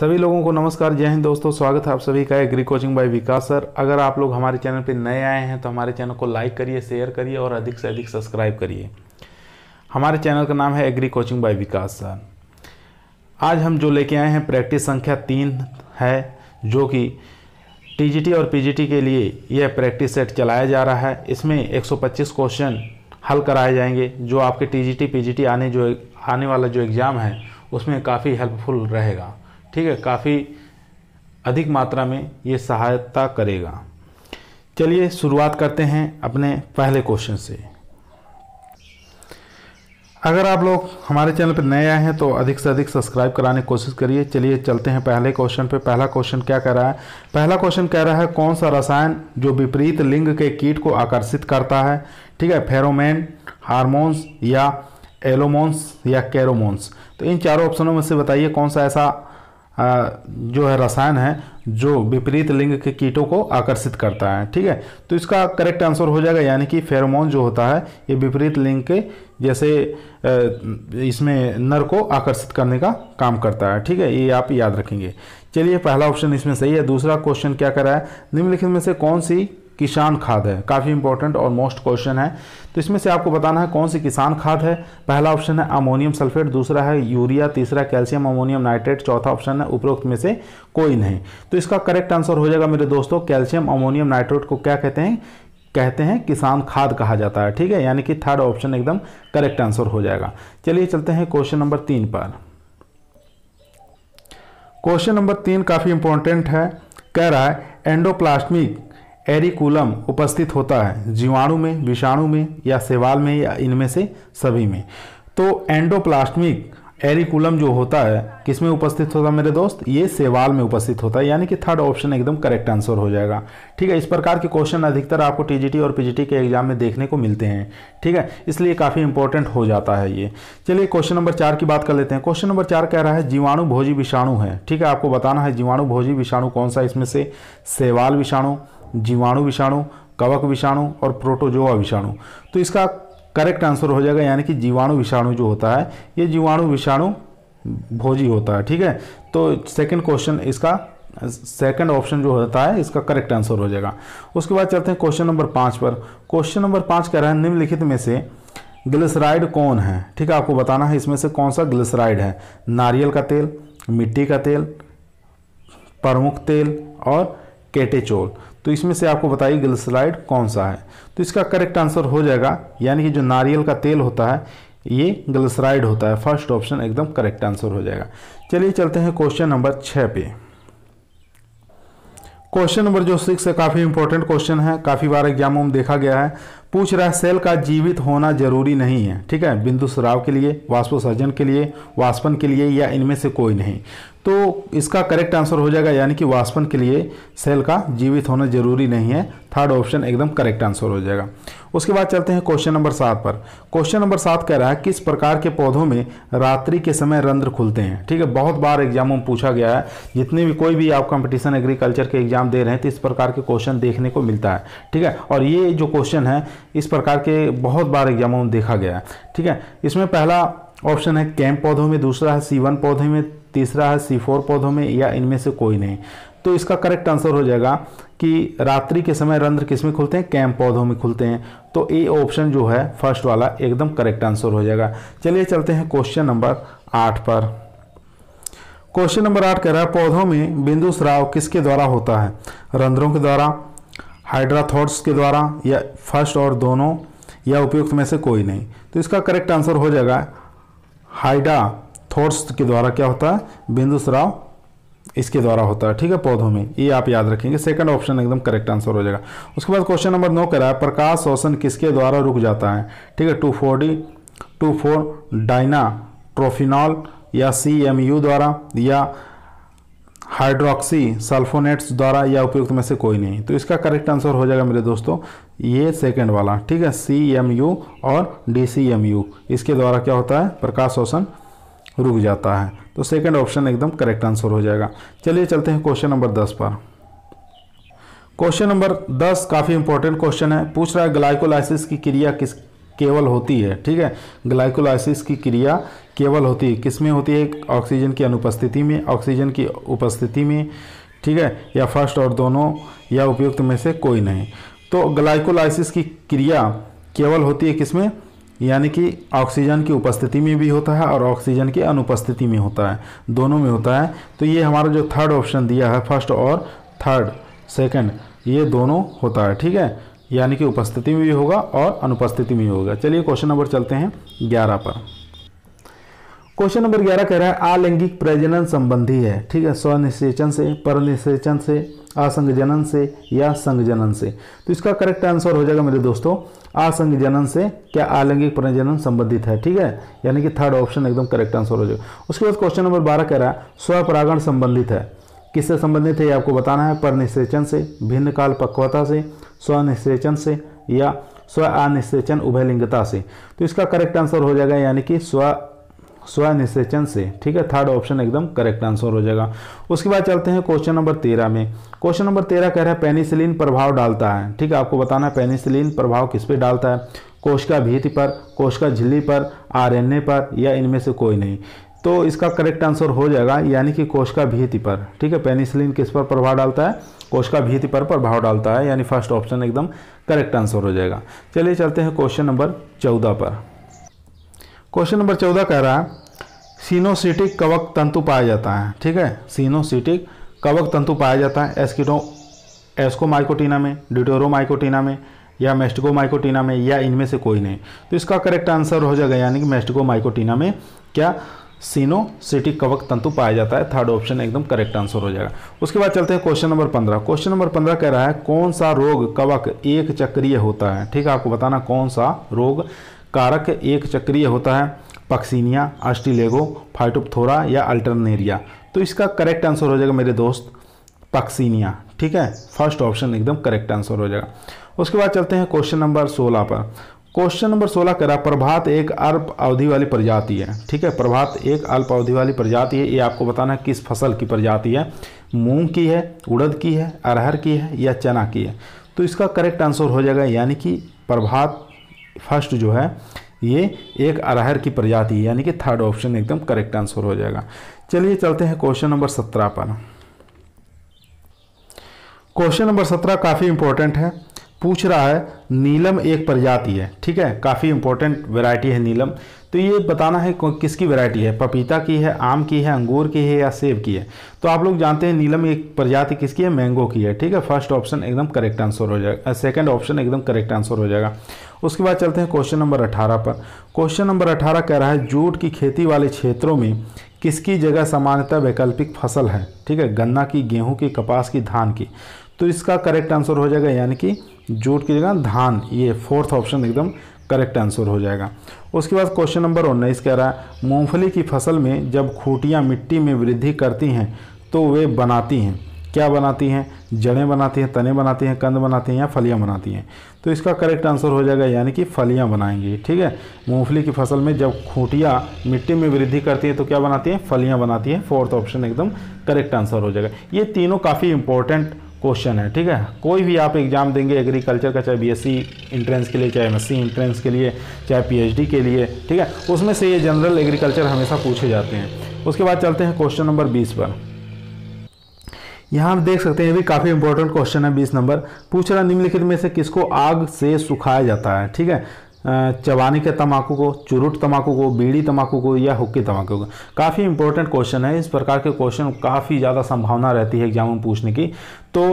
सभी लोगों को नमस्कार जय हिंद दोस्तों स्वागत है आप सभी का agri coaching by Vikas sir अगर आप लोग हमारे चैनल पर नए आए हैं तो हमारे चैनल को लाइक करिए शेयर करिए और अधिक से अधिक सब्सक्राइब करिए हमारे चैनल का नाम है agri coaching by Vikas sir आज हम जो लेके आए हैं प्रैक्टिस संख्या तीन है जो कि टी और पी के लिए यह प्रैक्टिस सेट चलाया जा रहा है इसमें एक क्वेश्चन हल कराए जाएंगे जो आपके टी जी आने जो आने वाला जो एग्ज़ाम है उसमें काफ़ी हेल्पफुल रहेगा ठीक है काफ़ी अधिक मात्रा में ये सहायता करेगा चलिए शुरुआत करते हैं अपने पहले क्वेश्चन से अगर आप लोग हमारे चैनल पर नए आए हैं तो अधिक से अधिक सब्सक्राइब कराने की कोशिश करिए चलिए चलते हैं पहले क्वेश्चन पे पहला क्वेश्चन क्या कह रहा है पहला क्वेश्चन कह रहा है कौन सा रसायन जो विपरीत लिंग के कीट को आकर्षित करता है ठीक है फेरोमैन हारमोन्स या एलोमोन्स या कैरोमोन्स तो इन चारों ऑप्शनों में से बताइए कौन सा ऐसा जो है रसायन है जो विपरीत लिंग के कीटों को आकर्षित करता है ठीक है तो इसका करेक्ट आंसर हो जाएगा यानी कि फेरोमोन जो होता है ये विपरीत लिंग के जैसे इसमें नर को आकर्षित करने का काम करता है ठीक है ये आप याद रखेंगे चलिए पहला ऑप्शन इसमें सही है दूसरा क्वेश्चन क्या करा है निम्नलिखित में से कौन सी किसान खाद है काफ़ी इंपॉर्टेंट और मोस्ट क्वेश्चन है तो इसमें से आपको बताना है कौन सी किसान खाद है पहला ऑप्शन है अमोनियम सल्फेट दूसरा है यूरिया तीसरा कैल्शियम अमोनियम नाइट्रेट चौथा ऑप्शन है उपरोक्त में से कोई नहीं तो इसका करेक्ट आंसर हो जाएगा मेरे दोस्तों कैल्शियम अमोनियम नाइट्रेट को क्या कहते हैं कहते हैं किसान खाद कहा जाता है ठीक है यानी कि थर्ड ऑप्शन एकदम करेक्ट आंसर हो जाएगा चलिए चलते हैं क्वेश्चन नंबर तीन पर क्वेश्चन नंबर तीन काफ़ी इंपॉर्टेंट है कह रहा है एंडोप्लास्टमिक एरिकुलम उपस्थित होता है जीवाणु में विषाणु में या सेवाल में या इनमें से सभी में तो एंडोप्लास्टमिक एरिकुलम जो होता है किसमें उपस्थित होता है मेरे दोस्त ये सेवाल में उपस्थित होता है यानी कि थर्ड ऑप्शन एकदम करेक्ट आंसर हो जाएगा ठीक है इस प्रकार के क्वेश्चन अधिकतर आपको टीजीटी और पीजीटी के एग्जाम में देखने को मिलते हैं ठीक है इसलिए काफ़ी इंपॉर्टेंट हो जाता है ये चलिए क्वेश्चन नंबर चार की बात कर लेते हैं क्वेश्चन नंबर चार कह रहा है जीवाणु भोजी विषाणु है ठीक है आपको बताना है जीवाणु भोजी विषाणु कौन सा इसमें से सेवाल विषाणु जीवाणु विषाणु कवक विषाणु और प्रोटोजोआ विषाणु तो इसका करेक्ट आंसर हो जाएगा यानी कि जीवाणु विषाणु जो होता है ये जीवाणु विषाणु भोजी होता है ठीक है तो सेकंड क्वेश्चन इसका सेकंड ऑप्शन जो होता है इसका करेक्ट आंसर हो जाएगा उसके बाद चलते हैं क्वेश्चन नंबर पाँच पर क्वेश्चन नंबर पाँच कह रहा है निम्नलिखित में से ग्लिसराइड कौन है ठीक है आपको बताना है इसमें से कौन सा ग्लिसराइड है नारियल का तेल मिट्टी का तेल प्रमुख तेल और केटेचोल तो इसमें से आपको बताइए ग्लिसराइड कौन सा है तो इसका करेक्ट आंसर हो जाएगा यानी कि जो नारियल का तेल होता है ये ग्लिसराइड होता है फर्स्ट ऑप्शन एकदम करेक्ट आंसर हो जाएगा चलिए चलते हैं क्वेश्चन नंबर छः पे क्वेश्चन नंबर जो सिक्स है काफ़ी इंपॉर्टेंट क्वेश्चन है काफ़ी बार एग्जामों में देखा गया है पूछ रहा है सेल का जीवित होना जरूरी नहीं है ठीक है बिंदु स्राव के लिए वाष्पोसर्जन के लिए वाष्पन के लिए या इनमें से कोई नहीं तो इसका करेक्ट आंसर हो जाएगा यानी कि वाष्पन के लिए सेल का जीवित होना जरूरी नहीं है थर्ड ऑप्शन एकदम करेक्ट आंसर हो जाएगा उसके बाद चलते हैं क्वेश्चन नंबर सात पर क्वेश्चन नंबर सात कह रहा है किस प्रकार के पौधों में रात्रि के समय रंध्र खुलते हैं ठीक है बहुत बार एग्जाम में पूछा गया है जितने भी कोई भी आप कंपटीशन एग्रीकल्चर के एग्जाम दे रहे हैं तो इस प्रकार के क्वेश्चन देखने को मिलता है ठीक है और ये जो क्वेश्चन है इस प्रकार के बहुत बार एग्जामों में देखा गया है ठीक है इसमें पहला ऑप्शन है कैंप पौधों में दूसरा है सीवन पौधे में तीसरा है सी फोर पौधों में या इनमें से कोई नहीं तो इसका करेक्ट आंसर हो जाएगा कि रात्रि के समय रंध्र किस में खुलते हैं कैम पौधों में खुलते हैं तो ए ऑप्शन जो है फर्स्ट वाला एकदम करेक्ट आंसर हो जाएगा चलिए चलते हैं क्वेश्चन नंबर आठ पर क्वेश्चन नंबर आठ कह रहा है पौधों में बिंदु स्राव किसके द्वारा होता है रंध्रों के द्वारा हाइड्राथॉट्स के द्वारा या फर्स्ट और दोनों या उपयुक्त में से कोई नहीं तो इसका करेक्ट आंसर हो जाएगा हाइडा थोट्स के द्वारा क्या होता है बिंदु स्राव इसके द्वारा होता है ठीक है पौधों में ये आप याद रखेंगे सेकंड ऑप्शन एकदम करेक्ट आंसर हो जाएगा उसके बाद क्वेश्चन नंबर नौ रहा है प्रकाश शोषण किसके द्वारा रुक जाता है ठीक है two four D two four dinitrophenol या सी एम यू द्वारा या हाइड्रोक्सी सल्फोनेट्स द्वारा या उपयुक्त में से कोई नहीं तो इसका करेक्ट आंसर हो जाएगा मेरे दोस्तों ये सेकंड वाला ठीक है सी एम यू और डी सी एम यू इसके द्वारा क्या होता है प्रकाश शोषण रुक जाता है तो सेकंड ऑप्शन एकदम करेक्ट आंसर हो जाएगा चलिए चलते हैं क्वेश्चन नंबर दस पर क्वेश्चन नंबर दस काफ़ी इंपॉर्टेंट क्वेश्चन है पूछ रहा है ग्लाइकोलाइसिस की क्रिया किस केवल होती है ठीक है ग्लाइकोलाइसिस की क्रिया केवल होती है किसमें होती है ऑक्सीजन की अनुपस्थिति में ऑक्सीजन की उपस्थिति में ठीक है या फर्स्ट और दोनों या उपयुक्त में से कोई नहीं तो ग्लाइकोलाइसिस की क्रिया केवल होती है किसमें यानी कि ऑक्सीजन की उपस्थिति में भी होता है और ऑक्सीजन की अनुपस्थिति में होता है दोनों में होता है तो ये हमारा जो थर्ड ऑप्शन दिया है फर्स्ट और थर्ड सेकंड ये दोनों होता है ठीक है यानी कि उपस्थिति में भी होगा और अनुपस्थिति में भी होगा चलिए क्वेश्चन नंबर चलते हैं ग्यारह पर क्वेश्चन नंबर ग्यारह कह रहा है आलैंगिक प्रजनन संबंधी है ठीक है स्वनिषेचन से परनिषेचन से असंगजनन से या जनन से तो इसका करेक्ट आंसर हो जाएगा मेरे दोस्तों जनन से क्या आलैंगिक प्रजनन संबंधित है ठीक है यानी कि थर्ड ऑप्शन एकदम करेक्ट आंसर हो जाएगा उसके बाद क्वेश्चन नंबर बारह कह रहा है स्वपरागण संबंधित है किससे संबंधित है ये आपको बताना है परनिषेचन से भिन्न काल पक्वता से स्वनिषेचन से या स्व अनिश्चेचन उभयलिंगता से तो इसका करेक्ट आंसर हो जाएगा यानी कि स्व स्वनिषेचन से ठीक है थर्ड ऑप्शन एकदम करेक्ट आंसर हो जाएगा उसके बाद चलते हैं क्वेश्चन नंबर तेरह में क्वेश्चन नंबर तेरह कह रहा है पेनिसिलिन प्रभाव डालता है ठीक है आपको बताना है पेनिसिलिन प्रभाव किस पे डालता है कोशिका भीति पर कोशिका झिल्ली पर आरएनए पर या इनमें से कोई नहीं तो इसका करेक्ट आंसर हो जाएगा यानी कि कोशिका भीति पर ठीक है पेनिसिलिन किस पर प्रभाव डालता है कोशिका भीति पर प्रभाव डालता है यानी फर्स्ट ऑप्शन एकदम करेक्ट आंसर हो जाएगा चलिए चलते हैं क्वेश्चन नंबर चौदह पर क्वेश्चन नंबर चौदह कह रहा है सीनोसिटिक कवक तंतु पाया जाता है ठीक है सीनोसिटिक कवक तंतु पाया जाता है एस्किटो एस्को माइकोटीना में डिटोरो माइकोटीना में या मेस्टिको माइकोटीना में या इनमें से कोई नहीं तो इसका करेक्ट आंसर हो जाएगा यानी कि मेस्टिको माइकोटीना में क्या सीनोसिटिक कवक तंतु पाया जाता है थर्ड ऑप्शन एकदम करेक्ट आंसर हो जाएगा उसके बाद चलते हैं क्वेश्चन नंबर पंद्रह क्वेश्चन नंबर पंद्रह कह रहा है कौन सा रोग कवक एक चक्रीय होता है ठीक है आपको बताना कौन सा रोग कारक एक चक्रीय होता है पक्सीनिया अस्टिलेगो फाइटोपथोरा या अल्टरनेरिया तो इसका करेक्ट आंसर हो जाएगा मेरे दोस्त पक्सीनिया ठीक है फर्स्ट ऑप्शन एकदम करेक्ट आंसर हो जाएगा उसके बाद चलते हैं क्वेश्चन नंबर सोलह पर क्वेश्चन नंबर सोलह कह रहा प्रभात एक अल्प अवधि वाली प्रजाति है ठीक है प्रभात एक अल्प अवधि वाली प्रजाति है ये आपको बताना है किस फसल की प्रजाति है मूंग की है उड़द की है अरहर की है या चना की है तो इसका करेक्ट आंसर हो जाएगा यानी कि प्रभात फर्स्ट जो है ये एक अरहर की प्रजाति यानी कि थर्ड ऑप्शन एकदम करेक्ट आंसर हो जाएगा चलिए चलते हैं क्वेश्चन नंबर सत्रह पर क्वेश्चन नंबर सत्रह काफ़ी इंपॉर्टेंट है पूछ रहा है नीलम एक प्रजाति है ठीक है काफ़ी इंपॉर्टेंट वैरायटी है नीलम तो ये बताना है किसकी वैरायटी है पपीता की है आम की है अंगूर की है या सेब की है तो आप लोग जानते हैं नीलम एक प्रजाति किसकी है मैंगो की है ठीक है फर्स्ट ऑप्शन एकदम करेक्ट आंसर हो जाएगा सेकंड ऑप्शन एकदम करेक्ट आंसर हो जाएगा उसके बाद चलते हैं क्वेश्चन नंबर अठारह पर क्वेश्चन नंबर अठारह कह रहा है जूट की खेती वाले क्षेत्रों में किसकी जगह सामान्यतः वैकल्पिक फसल है ठीक है गन्ना की गेहूं की कपास की धान की तो इसका करेक्ट आंसर हो जाएगा यानी कि जूट की जगह धान ये फोर्थ ऑप्शन एकदम करेक्ट आंसर हो जाएगा उसके बाद क्वेश्चन नंबर उन्नीस कह रहा है मूँगफली की फसल में जब खूटियाँ मिट्टी में वृद्धि करती हैं तो वे बनाती हैं क्या बनाती हैं जड़ें बनाती हैं तने बनाती हैं कंद बनाती हैं या फलियाँ बनाती हैं तो इसका करेक्ट आंसर हो जाएगा यानी कि फलियाँ बनाएंगी ठीक है मूंगफली की फसल में जब खूंटियाँ मिट्टी में वृद्धि करती हैं तो क्या बनाती हैं फलियाँ बनाती हैं फोर्थ ऑप्शन एकदम करेक्ट आंसर हो जाएगा ये तीनों काफ़ी इंपॉर्टेंट क्वेश्चन है ठीक है कोई भी आप एग्जाम देंगे एग्रीकल्चर का चाहे बीएससी एंट्रेंस के लिए चाहे एमएससी एंट्रेंस के लिए चाहे पीएचडी के लिए ठीक है उसमें से ये जनरल एग्रीकल्चर हमेशा पूछे जाते हैं उसके बाद चलते हैं क्वेश्चन नंबर बीस पर यहाँ हम देख सकते हैं ये भी काफ़ी इंपॉर्टेंट क्वेश्चन है बीस नंबर पूछ रहा निम्नलिखित में से किसको आग से सुखाया जाता है ठीक है चबाने के तम्बाकू को चुरुट तम्बाकू को बीड़ी तम्बाकू को या हुक्की तम्बाकू को काफ़ी इंपॉर्टेंट क्वेश्चन है इस प्रकार के क्वेश्चन काफ़ी ज़्यादा संभावना रहती है एग्जाम में पूछने की तो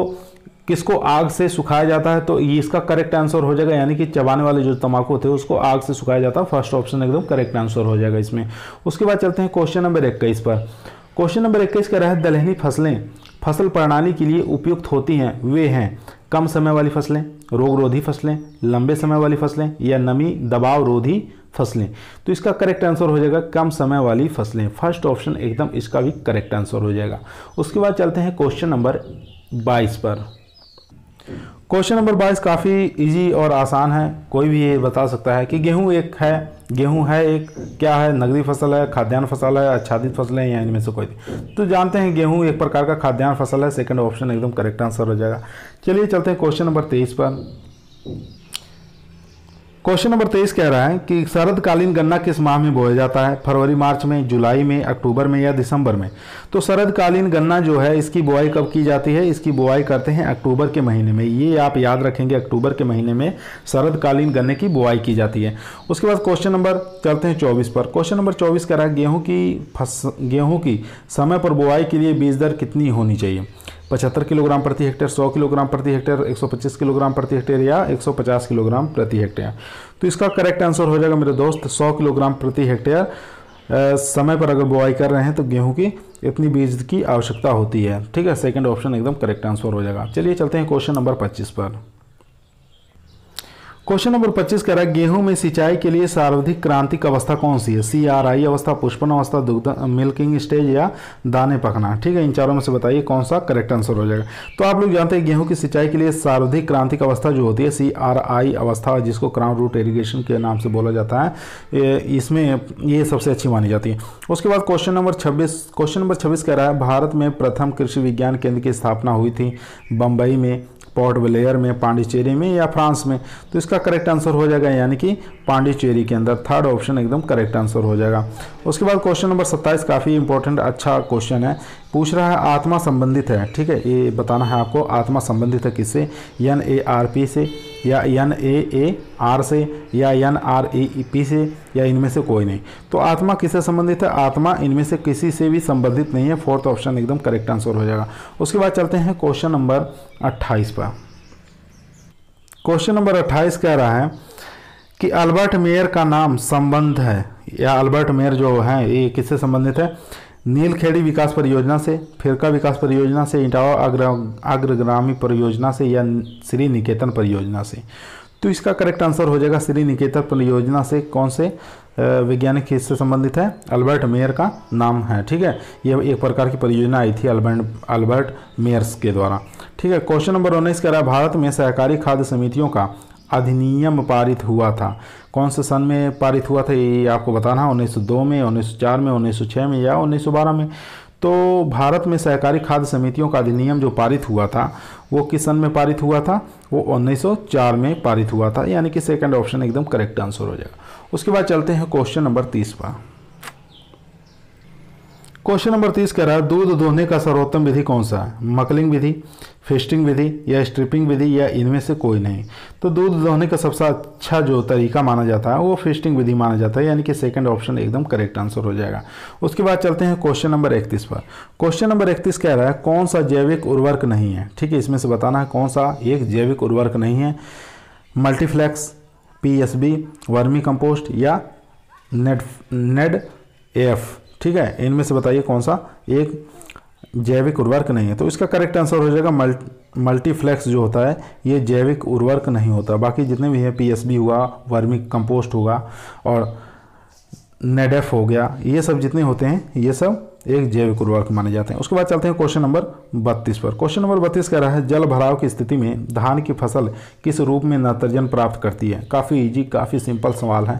किसको आग से सुखाया जाता है तो ये इसका करेक्ट आंसर हो जाएगा यानी कि चबाने वाले जो तम्बाकू थे उसको आग से सुखाया जाता है फर्स्ट ऑप्शन एकदम करेक्ट आंसर हो जाएगा इसमें उसके बाद चलते हैं क्वेश्चन नंबर इक्कीस पर क्वेश्चन नंबर इक्कीस का रहा दलहनी फसलें फसल प्रणाली के लिए उपयुक्त होती हैं वे हैं कम समय वाली फसलें रोगरोधी फसलें लंबे समय वाली फसलें या नमी दबाव रोधी फसलें तो इसका करेक्ट आंसर हो जाएगा कम समय वाली फसलें फर्स्ट ऑप्शन एकदम इसका भी करेक्ट आंसर हो जाएगा उसके बाद चलते हैं क्वेश्चन नंबर बाईस पर क्वेश्चन नंबर बाईस काफ़ी इजी और आसान है कोई भी ये बता सकता है कि गेहूँ एक है गेहूँ है एक क्या है नगदी फसल है खाद्यान्न फसल है आच्छादित फसल है या इनमें से कोई तो जानते हैं गेहूँ एक प्रकार का खाद्यान्न फसल है सेकंड ऑप्शन एकदम करेक्ट आंसर हो जाएगा चलिए चलते हैं क्वेश्चन नंबर तेईस पर क्वेश्चन नंबर तेईस कह रहा है कि शरदकालीन गन्ना किस माह में बोया जाता है फरवरी मार्च में जुलाई में अक्टूबर में या दिसंबर में तो शरदकालीन गन्ना जो है इसकी बुआई कब की जाती है इसकी बुआई करते हैं अक्टूबर के महीने में ये आप याद रखेंगे अक्टूबर के महीने में शरदकालीन गन्ने की बुआई की जाती है उसके बाद क्वेश्चन नंबर चलते हैं चौबीस पर क्वेश्चन नंबर चौबीस कह रहा है गेहूँ की फस गेहूँ की समय पर बुआई के लिए बीज दर कितनी होनी चाहिए पचहत्तर किलोग्राम प्रति हेक्टेयर सौ किलोग्राम प्रति हेक्टेयर 125 किलोग्राम प्रति हेक्टेयर या 150 किलोग्राम प्रति हेक्टेयर तो इसका करेक्ट आंसर हो जाएगा मेरे दोस्त 100 किलोग्राम प्रति हेक्टेयर समय पर अगर बुआई कर रहे हैं तो गेहूं की इतनी बीज की आवश्यकता होती है ठीक है सेकंड ऑप्शन एकदम करेक्ट आंसर हो जाएगा चलिए चलते हैं क्वेश्चन नंबर पच्चीस पर क्वेश्चन नंबर 25 कह रहा है गेहूं में सिंचाई के लिए सर्वाधिक क्रांतिक अवस्था कौन सी है सी आर आई अवस्था पुष्पन अवस्था दुग्ध मिल्किंग स्टेज या दाने पकना ठीक है इन चारों में से बताइए कौन सा करेक्ट आंसर हो जाएगा तो आप लोग जानते हैं गेहूं की सिंचाई के लिए सर्वाधिक क्रांतिक अवस्था जो होती है सी आर आई अवस्था जिसको क्राउन रूट इरीगेशन के नाम से बोला जाता है इसमें ये सबसे अच्छी मानी जाती है उसके बाद क्वेश्चन नंबर छब्बीस क्वेश्चन नंबर छब्बीस कह रहा है भारत में प्रथम कृषि विज्ञान केंद्र की स्थापना हुई थी बम्बई में पोर्ट ब्लेयर में पांडिचेरी में या फ्रांस में तो इसका करेक्ट आंसर हो जाएगा यानी कि पांडिचेरी के अंदर थर्ड ऑप्शन एकदम करेक्ट आंसर हो जाएगा उसके बाद क्वेश्चन नंबर सत्ताईस काफ़ी इंपॉर्टेंट अच्छा क्वेश्चन है पूछ रहा है आत्मा संबंधित है ठीक है ये बताना है आपको आत्मा संबंधित है किससे एन ए आर पी से या एन ए ए आर से या एन आर ए पी से या इनमें से कोई नहीं तो आत्मा किससे संबंधित है आत्मा इनमें से किसी से भी संबंधित नहीं है फोर्थ ऑप्शन एकदम करेक्ट आंसर हो जाएगा उसके बाद चलते हैं क्वेश्चन नंबर अट्ठाईस पर क्वेश्चन नंबर अट्ठाईस कह रहा है कि अल्बर्ट मेयर का नाम संबंध है या अल्बर्ट मेयर जो है ये किससे संबंधित है नीलखेड़ी विकास परियोजना से फिरका विकास परियोजना से इटावा अग्र अग्रग्रामी परियोजना से या श्री निकेतन परियोजना से तो इसका करेक्ट आंसर हो जाएगा श्री निकेतन परियोजना से कौन से वैज्ञानिक इससे संबंधित है अल्बर्ट मेयर का नाम है ठीक है यह एक प्रकार की परियोजना आई थी अल्बर्ट अल्बर्ट मेयर्स के द्वारा ठीक है क्वेश्चन नंबर उन्नीस कह रहा है भारत में सहकारी खाद्य समितियों का अधिनियम पारित हुआ था कौन से सन में पारित हुआ था ये आपको बताना है 1902 में 1904 में 1906 में या 1912 में तो भारत में सहकारी खाद्य समितियों का अधिनियम जो पारित हुआ था वो किस सन में पारित हुआ था वो 1904 में पारित हुआ था यानी कि सेकंड ऑप्शन एकदम करेक्ट आंसर हो जाएगा उसके बाद चलते हैं क्वेश्चन नंबर तीस पर क्वेश्चन नंबर तीस कह रहा है दूध दोहने का सर्वोत्तम विधि कौन सा है मकलिंग विधि फेस्टिंग विधि या स्ट्रिपिंग विधि या इनमें से कोई नहीं तो दूध दोहने का सबसे अच्छा जो तरीका माना जाता है वो फेस्टिंग विधि माना जाता है यानी कि सेकंड ऑप्शन एकदम करेक्ट आंसर हो जाएगा उसके बाद चलते हैं क्वेश्चन नंबर इकतीस पर क्वेश्चन नंबर इकतीस कह रहा है कौन सा जैविक उर्वरक नहीं है ठीक है इसमें से बताना है कौन सा एक जैविक उर्वरक नहीं है मल्टीफ्लैक्स पी वर्मी कंपोस्ट या नेड नेड एफ ठीक है इनमें से बताइए कौन सा एक जैविक उर्वरक नहीं है तो इसका करेक्ट आंसर हो जाएगा मल्टी मल्टीफ्लेक्स जो होता है ये जैविक उर्वरक नहीं होता बाकी जितने भी हैं पीएसबी हुआ वर्मी कंपोस्ट होगा और नेडेफ हो गया ये सब जितने होते हैं ये सब एक जैविक उर्वरक माने जाते हैं उसके बाद चलते हैं क्वेश्चन नंबर बत्तीस पर क्वेश्चन नंबर बत्तीस कह रहा है जल भराव की स्थिति में धान की फसल किस रूप में नाइट्रोजन प्राप्त करती है काफ़ी इजी काफ़ी सिंपल सवाल है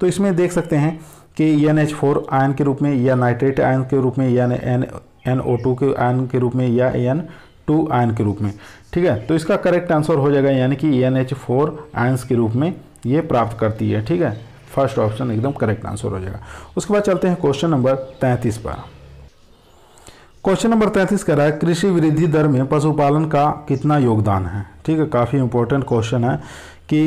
तो इसमें देख सकते हैं कि एन एच फोर आयन के रूप में या नाइट्रेट आयन के रूप में या एन एन ओ टू के आयन के रूप में या एन टू आयन के रूप में ठीक है तो इसका करेक्ट आंसर हो जाएगा यानी कि एन एच फोर आयन्स के रूप में ये प्राप्त करती है ठीक है फर्स्ट ऑप्शन एकदम करेक्ट आंसर हो जाएगा उसके बाद चलते हैं क्वेश्चन नंबर तैंतीस पर क्वेश्चन नंबर तैंतीस कह रहा है कृषि वृद्धि दर में पशुपालन का कितना योगदान है ठीक है काफ़ी इंपॉर्टेंट क्वेश्चन है कि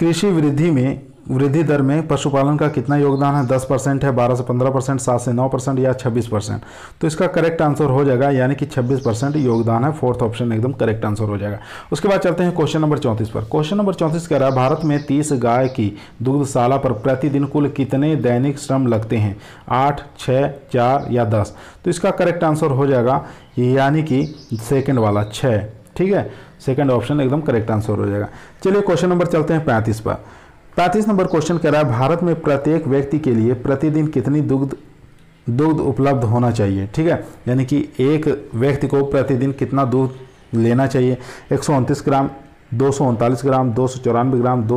कृषि वृद्धि में वृद्धि दर में पशुपालन का कितना योगदान है दस परसेंट है बारह से पंद्रह परसेंट सात से नौ परसेंट या छब्बीस परसेंट तो इसका करेक्ट आंसर हो जाएगा यानी कि छब्बीस परसेंट योगदान है फोर्थ ऑप्शन एकदम करेक्ट आंसर हो जाएगा उसके बाद चलते हैं क्वेश्चन नंबर चौंतीस पर क्वेश्चन नंबर चौंतीस कह रहा है भारत में तीस गाय की दुग्धशाला पर प्रतिदिन कुल कितने दैनिक श्रम लगते हैं आठ छः चार या दस तो इसका करेक्ट आंसर हो जाएगा यानी कि सेकेंड वाला छः ठीक है सेकेंड ऑप्शन एकदम करेक्ट आंसर हो जाएगा चलिए क्वेश्चन नंबर चलते हैं पैंतीस पर पैंतीस नंबर क्वेश्चन कह रहा है भारत में प्रत्येक व्यक्ति के लिए प्रतिदिन कितनी दुग्ध दुग्ध उपलब्ध होना चाहिए ठीक है यानी कि एक व्यक्ति को प्रतिदिन कितना दूध लेना चाहिए एक ग्राम दो ग्राम दो ग्राम दो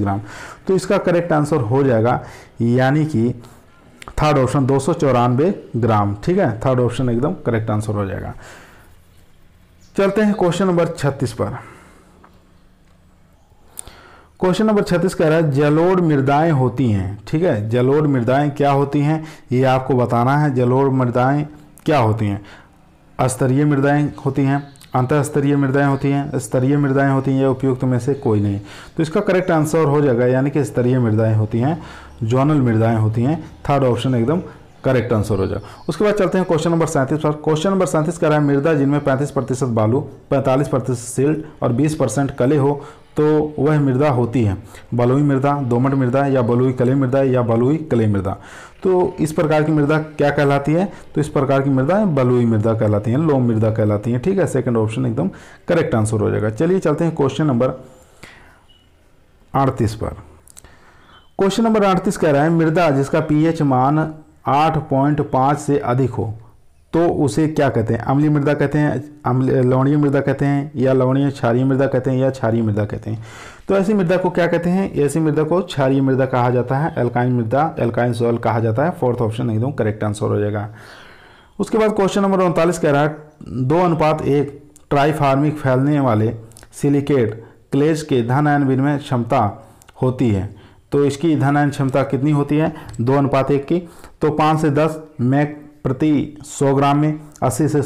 ग्राम तो इसका करेक्ट आंसर हो जाएगा यानी कि थर्ड ऑप्शन दो ग्राम ठीक है थर्ड ऑप्शन एकदम करेक्ट आंसर हो जाएगा चलते हैं क्वेश्चन नंबर 36 पर क्वेश्चन नंबर छत्तीस कह रहा है जलोड़ मृदाएं होती हैं ठीक है जलोड़ मृदाएं क्या होती हैं ये आपको बताना है जलोड़ मृदाएं क्या होती हैं स्तरीय मृदाएं होती हैं स्तरीय मृदाएं होती हैं स्तरीय मृदाएं होती हैं या उपयुक्त में से कोई नहीं तो इसका करेक्ट आंसर हो जाएगा यानी कि स्तरीय मृदाएं होती हैं जोनल मृदाएं होती हैं थर्ड ऑप्शन एकदम करेक्ट आंसर हो जाएगा उसके बाद चलते हैं क्वेश्चन नंबर सैंतीस पर क्वेश्चन नंबर सैंतीस कह रहा है मृदा जिनमें पैंतीस प्रतिशत बालू पैंतालीस प्रतिशत सिल्ट और बीस परसेंट कले हो तो वह मृदा होती है बलुई मृदा दोमट मृदा या बलुई कले मृदा या बलुई कले मृदा तो इस प्रकार की मृदा क्या कहलाती है तो इस प्रकार की मृदा बलुई मृदा कहलाती है लोम मृदा कहलाती है ठीक है सेकेंड ऑप्शन एकदम करेक्ट आंसर हो जाएगा चलिए चलते हैं क्वेश्चन नंबर अड़तीस पर क्वेश्चन नंबर अड़तीस कह रहा है मृदा जिसका पीएच मान आठ पॉइंट पाँच से अधिक हो तो उसे क्या कहते हैं अम्लीय मृदा कहते हैं लवणीय मृदा कहते हैं या लवणीय क्षारीय मृदा कहते हैं या क्षारीय मृदा कहते हैं तो ऐसी मृदा को क्या कहते हैं ऐसी मृदा को क्षारीय मृदा कहा जाता है एल्काइन मृदा एल्काइन सोयल कहा जाता है फोर्थ ऑप्शन एकदम करेक्ट आंसर हो जाएगा उसके बाद क्वेश्चन नंबर उनतालीस कह रहा है दो अनुपात एक ट्राईफार्मिक फैलने वाले सिलिकेट क्लेज के धन आयन विनिमय क्षमता होती है तो इसकी धन आयन क्षमता कितनी होती है दो अनुपात एक की तो पाँच से दस मैक प्रति 100 ग्राम में 80 से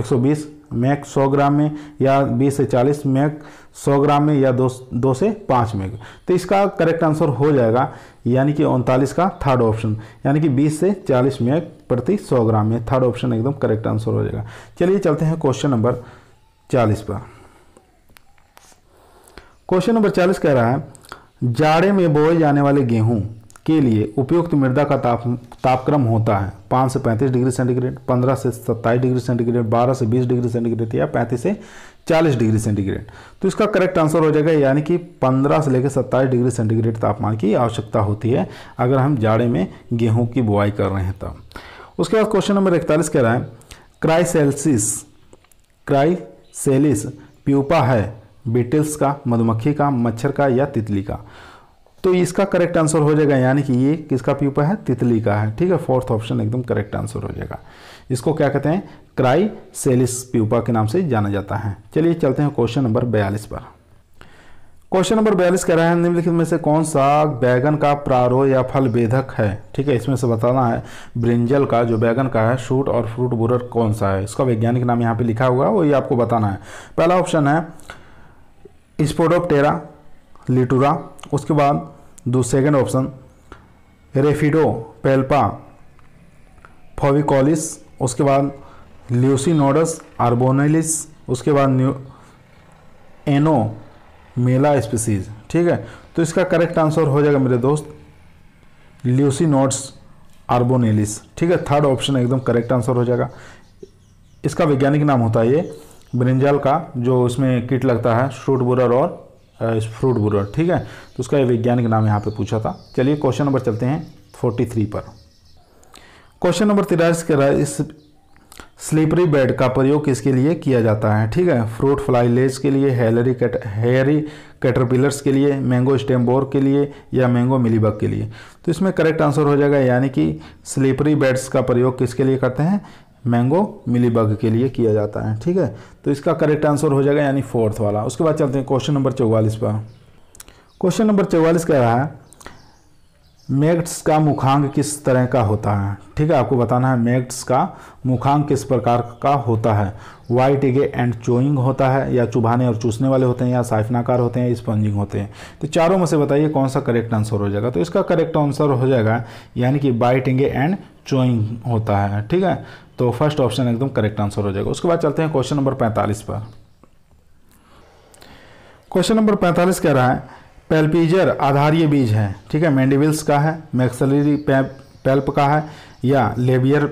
120 मैक 100 ग्राम में या 20 से 40 मैक 100 ग्राम में या दो दो से पाँच मैक तो इसका करेक्ट आंसर हो जाएगा यानी कि उनतालीस का थर्ड ऑप्शन यानी कि 20 से 40 मैक प्रति 100 ग्राम में थर्ड ऑप्शन एकदम करेक्ट आंसर हो जाएगा चलिए चलते हैं क्वेश्चन नंबर 40 पर क्वेश्चन नंबर 40 कह रहा है जाड़े में बोए जाने वाले गेहूँ के लिए उपयुक्त मृदा का ताप तापक्रम होता है 5 से 35 डिग्री सेंटीग्रेड 15 से 27 डिग्री सेंटीग्रेड 12 से 20 डिग्री सेंटीग्रेड या 35 से 40 डिग्री सेंटीग्रेड तो इसका करेक्ट आंसर हो जाएगा यानी कि 15 से लेकर 27 डिग्री सेंटीग्रेड तापमान की आवश्यकता होती है अगर हम जाड़े में गेहूँ की बुआई कर रहे हैं तब उसके बाद क्वेश्चन नंबर इकतालीस कह रहा है क्राइसेल्सिस क्राइसेलिस प्यूपा है बीटल्स का मधुमक्खी का मच्छर का या तितली का तो इसका करेक्ट आंसर हो जाएगा यानी कि ये किसका प्यूपा है तितली का है ठीक है फोर्थ ऑप्शन एकदम करेक्ट आंसर हो जाएगा इसको क्या कहते हैं क्राई सेलिस प्यूपा के नाम से जाना जाता है चलिए चलते हैं क्वेश्चन नंबर बयालीस पर क्वेश्चन नंबर बयालीस कह रहा है निम्नलिखित में से कौन सा बैगन का प्रारोह या फल बेधक है ठीक है इसमें से बताना है ब्रिंजल का जो बैगन का है शूट और फ्रूट बुरर कौन सा है इसका वैज्ञानिक नाम यहाँ पे लिखा हुआ है वो ये आपको बताना है पहला ऑप्शन है स्पोडोपटेरा लिटुरा उसके बाद दो सेकेंड ऑप्शन रेफिडो पेल्पा फोविकॉलिस उसके बाद ल्यूसिनोडस आर्बोनेलिस उसके बाद न्यू एनो मेला स्पीसीज ठीक है तो इसका करेक्ट आंसर हो जाएगा मेरे दोस्त ल्यूसिनोड्स आर्बोनेलिस ठीक है थर्ड ऑप्शन एकदम करेक्ट आंसर हो जाएगा इसका वैज्ञानिक नाम होता है ये ब्रिंजल का जो इसमें कीट लगता है शूट बुरर और फ्रूट ब्रूअर ठीक है तो उसका वैज्ञानिक नाम यहाँ पे पूछा था चलिए क्वेश्चन नंबर चलते हैं फोर्टी थ्री पर क्वेश्चन नंबर तिरास इस स्लीपरी बेड का प्रयोग किसके लिए किया जाता है ठीक है फ्रूट फ्लाई लेस के लिए हेलरी कैट हेयरी कैटरपिलर्स के लिए मैंगो स्टेम के लिए या मैंगो मिलीबग के लिए तो इसमें करेक्ट आंसर हो जाएगा यानी कि स्लीपरी बेड्स का प्रयोग किसके लिए करते हैं मैंगो मिलीबग के लिए किया जाता है ठीक है तो इसका करेक्ट आंसर हो जाएगा यानी फोर्थ वाला उसके बाद चलते हैं क्वेश्चन नंबर चौवालीस पर क्वेश्चन नंबर चौवालीस कह रहा है मैग्ट्स का मुखांग किस तरह का होता है ठीक है आपको बताना है मैग्ट्स का मुखांग किस प्रकार का होता है वाइट एगे एंड चोइंग होता है या चुभाने और चूसने वाले होते हैं या साइफनाकार होते हैं स्पंजिंग होते हैं तो चारों में से बताइए कौन सा करेक्ट आंसर हो जाएगा तो इसका करेक्ट आंसर हो जाएगा यानी कि बाइट एंड चोइंग होता है ठीक है तो फर्स्ट ऑप्शन एकदम करेक्ट आंसर हो जाएगा उसके बाद चलते हैं क्वेश्चन नंबर पैंतालीस पर क्वेश्चन नंबर पैंतालीस कह रहा है पेल्पीजर आधारीय बीज है ठीक है मैंडिविल्स का है मैक्सलरी पेल्प का है या लेबियर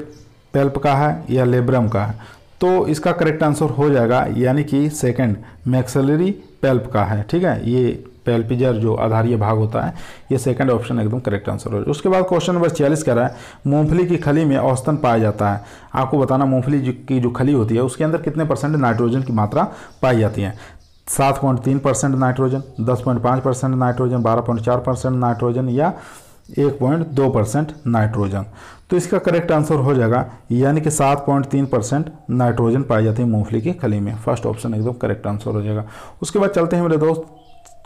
पेल्प का है या लेब्रम का है तो इसका करेक्ट आंसर हो जाएगा यानी कि सेकंड मैक्सलरी पेल्प का है ठीक है ये पेल्पिजर जो आधारीय भाग होता है ये सेकंड ऑप्शन एकदम करेक्ट आंसर हो उसके बाद क्वेश्चन नंबर छियालीस कह रहा है मूंगफली की खली में औसतन पाया जाता है आपको बताना मूंगफली की जो खली होती है उसके अंदर कितने परसेंट नाइट्रोजन की मात्रा पाई जाती है सात पॉइंट तीन परसेंट नाइट्रोजन दस पॉइंट पाँच परसेंट नाइट्रोजन बारह पॉइंट चार परसेंट नाइट्रोजन या एक पॉइंट दो परसेंट नाइट्रोजन तो इसका करेक्ट आंसर हो जाएगा यानी कि सात पॉइंट तीन परसेंट नाइट्रोजन पाई जाती है मूंगफली की खली में फर्स्ट ऑप्शन एकदम करेक्ट आंसर हो जाएगा उसके बाद चलते हैं मेरे दोस्त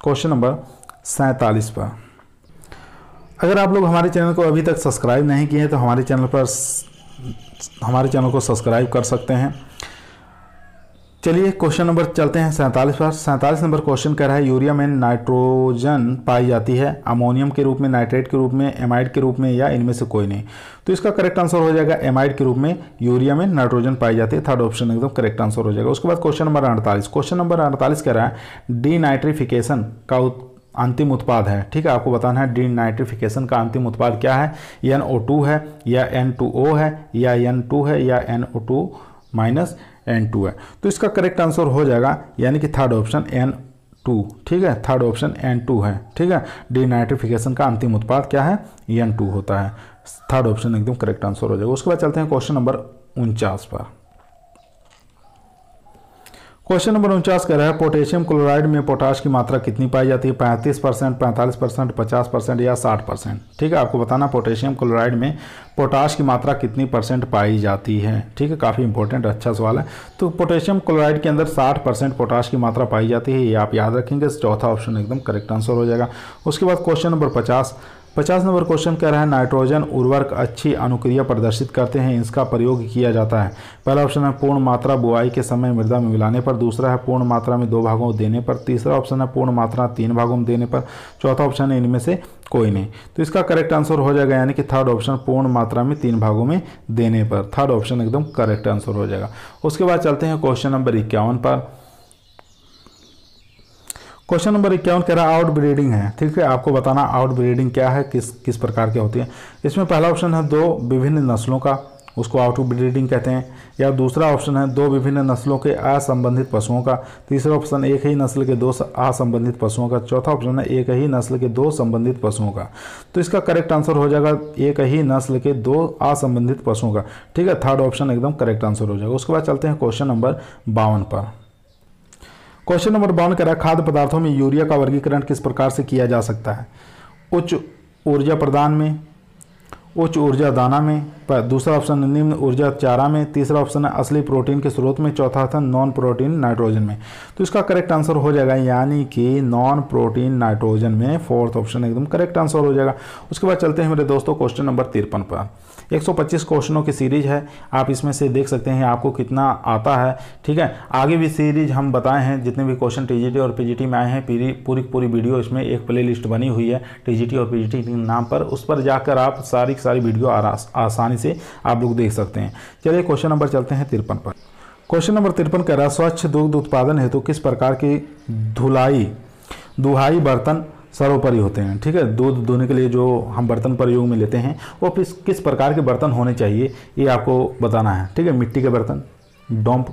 क्वेश्चन नंबर सैंतालीस पर अगर आप लोग हमारे चैनल को अभी तक सब्सक्राइब नहीं किए हैं तो हमारे चैनल पर हमारे चैनल को सब्सक्राइब कर सकते हैं चलिए क्वेश्चन नंबर चलते हैं सैंतालीस पर सैंतालीस नंबर क्वेश्चन कह रहा है यूरिया में नाइट्रोजन पाई जाती है अमोनियम के रूप में नाइट्रेट के रूप में एमाइड के रूप में या इनमें से कोई नहीं तो इसका करेक्ट आंसर हो जाएगा एमाइड के रूप में यूरिया में नाइट्रोजन पाई जाती है थर्ड ऑप्शन एकदम करेक्ट आंसर हो जाएगा उसके बाद क्वेश्चन नंबर अड़तालीस क्वेश्चन नंबर अड़तालीस कह रहा है डीनाइट्रीफिकेशन का अंतिम उत्पाद है ठीक है आपको बताना है डी नाइट्रिफिकेशन का अंतिम उत्पाद क्या है एन ओ टू है या एन टू ओ है या एन टू है या N O two minus N two है तो इसका करेक्ट आंसर हो जाएगा यानी कि थर्ड ऑप्शन एन टू ठीक है थर्ड ऑप्शन एन टू है ठीक है डीनाइट्रिफिकेशन का अंतिम उत्पाद क्या है एन टू होता है थर्ड ऑप्शन एकदम करेक्ट आंसर हो जाएगा उसके बाद चलते हैं क्वेश्चन नंबर उनचास पर क्वेश्चन नंबर उनचास कह रहा है पोटेशियम क्लोराइड में पोटाश की मात्रा कितनी पाई जाती है पैंतीस परसेंट पैंतालीस परसेंट पचास परसेंट या साठ परसेंट ठीक है आपको बताना पोटेशियम क्लोराइड में पोटाश की मात्रा कितनी परसेंट पाई जाती है ठीक है काफ़ी इंपॉर्टेंट अच्छा सवाल है तो पोटेशियम क्लोराइड के अंदर साठ परसेंट पोटाश की मात्रा पाई जाती है ये आप याद रखेंगे चौथा ऑप्शन एकदम करेक्ट आंसर हो जाएगा उसके बाद क्वेश्चन नंबर पचास पचास नंबर क्वेश्चन कह रहा है नाइट्रोजन उर्वरक अच्छी अनुक्रिया प्रदर्शित करते हैं इसका प्रयोग किया जाता है पहला ऑप्शन है पूर्ण मात्रा बुआई के समय मृदा में मिलाने पर दूसरा है पूर्ण मात्रा में दो भागों देने पर तीसरा ऑप्शन है पूर्ण मात्रा तीन भागों में देने पर चौथा ऑप्शन है इनमें से कोई नहीं तो इसका करेक्ट आंसर हो जाएगा यानी कि थर्ड ऑप्शन पूर्ण मात्रा में तीन भागों में देने पर थर्ड ऑप्शन एकदम करेक्ट आंसर हो जाएगा उसके बाद चलते हैं क्वेश्चन नंबर इक्यावन पर क्वेश्चन नंबर इक्यावन कह रहा है आउट ब्रीडिंग है ठीक है आपको बताना आउट ब्रीडिंग क्या है किस किस प्रकार की होती है इसमें पहला ऑप्शन है दो विभिन्न नस्लों का उसको आउट ब्रीडिंग कहते हैं या दूसरा ऑप्शन है दो विभिन्न नस्लों के असंबंधित पशुओं का तीसरा ऑप्शन एक ही नस्ल के दो असंबंधित पशुओं का चौथा ऑप्शन है एक ही नस्ल के दो संबंधित पशुओं का तो इसका करेक्ट आंसर हो जाएगा एक ही नस्ल के दो असंबंधित पशुओं का ठीक है थर्ड ऑप्शन एकदम करेक्ट आंसर हो जाएगा उसके बाद चलते हैं क्वेश्चन नंबर बावन पर क्वेश्चन नंबर बावन कह रहा है खाद्य पदार्थों में यूरिया का वर्गीकरण किस प्रकार से किया जा सकता है उच्च ऊर्जा प्रदान में उच्च ऊर्जा दाना में पर दूसरा ऑप्शन है निम्न ऊर्जा चारा में तीसरा ऑप्शन है असली प्रोटीन के स्रोत में चौथा था नॉन प्रोटीन नाइट्रोजन में तो इसका करेक्ट आंसर हो जाएगा यानी कि नॉन प्रोटीन नाइट्रोजन में फोर्थ ऑप्शन एकदम करेक्ट आंसर हो जाएगा उसके बाद चलते हैं मेरे दोस्तों क्वेश्चन नंबर तिरपन पर 125 क्वेश्चनों की सीरीज है आप इसमें से देख सकते हैं आपको कितना आता है ठीक है आगे भी सीरीज हम बताए हैं जितने भी क्वेश्चन टीजीटी और पीजीटी में आए हैं पूरी पूरी पूरी वीडियो इसमें एक प्लेलिस्ट बनी हुई है टीजीटी और पीजीटी के नाम पर उस पर जाकर आप सारी की सारी वीडियो आसानी से आप लोग देख सकते हैं चलिए क्वेश्चन नंबर चलते हैं तिरपन पर क्वेश्चन नंबर तिरपन कह रहा है स्वच्छ दुग्ध उत्पादन हेतु किस प्रकार के धुलाई दुहाई बर्तन सर्वोपरि होते हैं ठीक है दूध धोने के लिए जो हम बर्तन प्रयोग में लेते हैं वो किस किस प्रकार के बर्तन होने चाहिए ये आपको बताना है ठीक है मिट्टी के बर्तन डोंप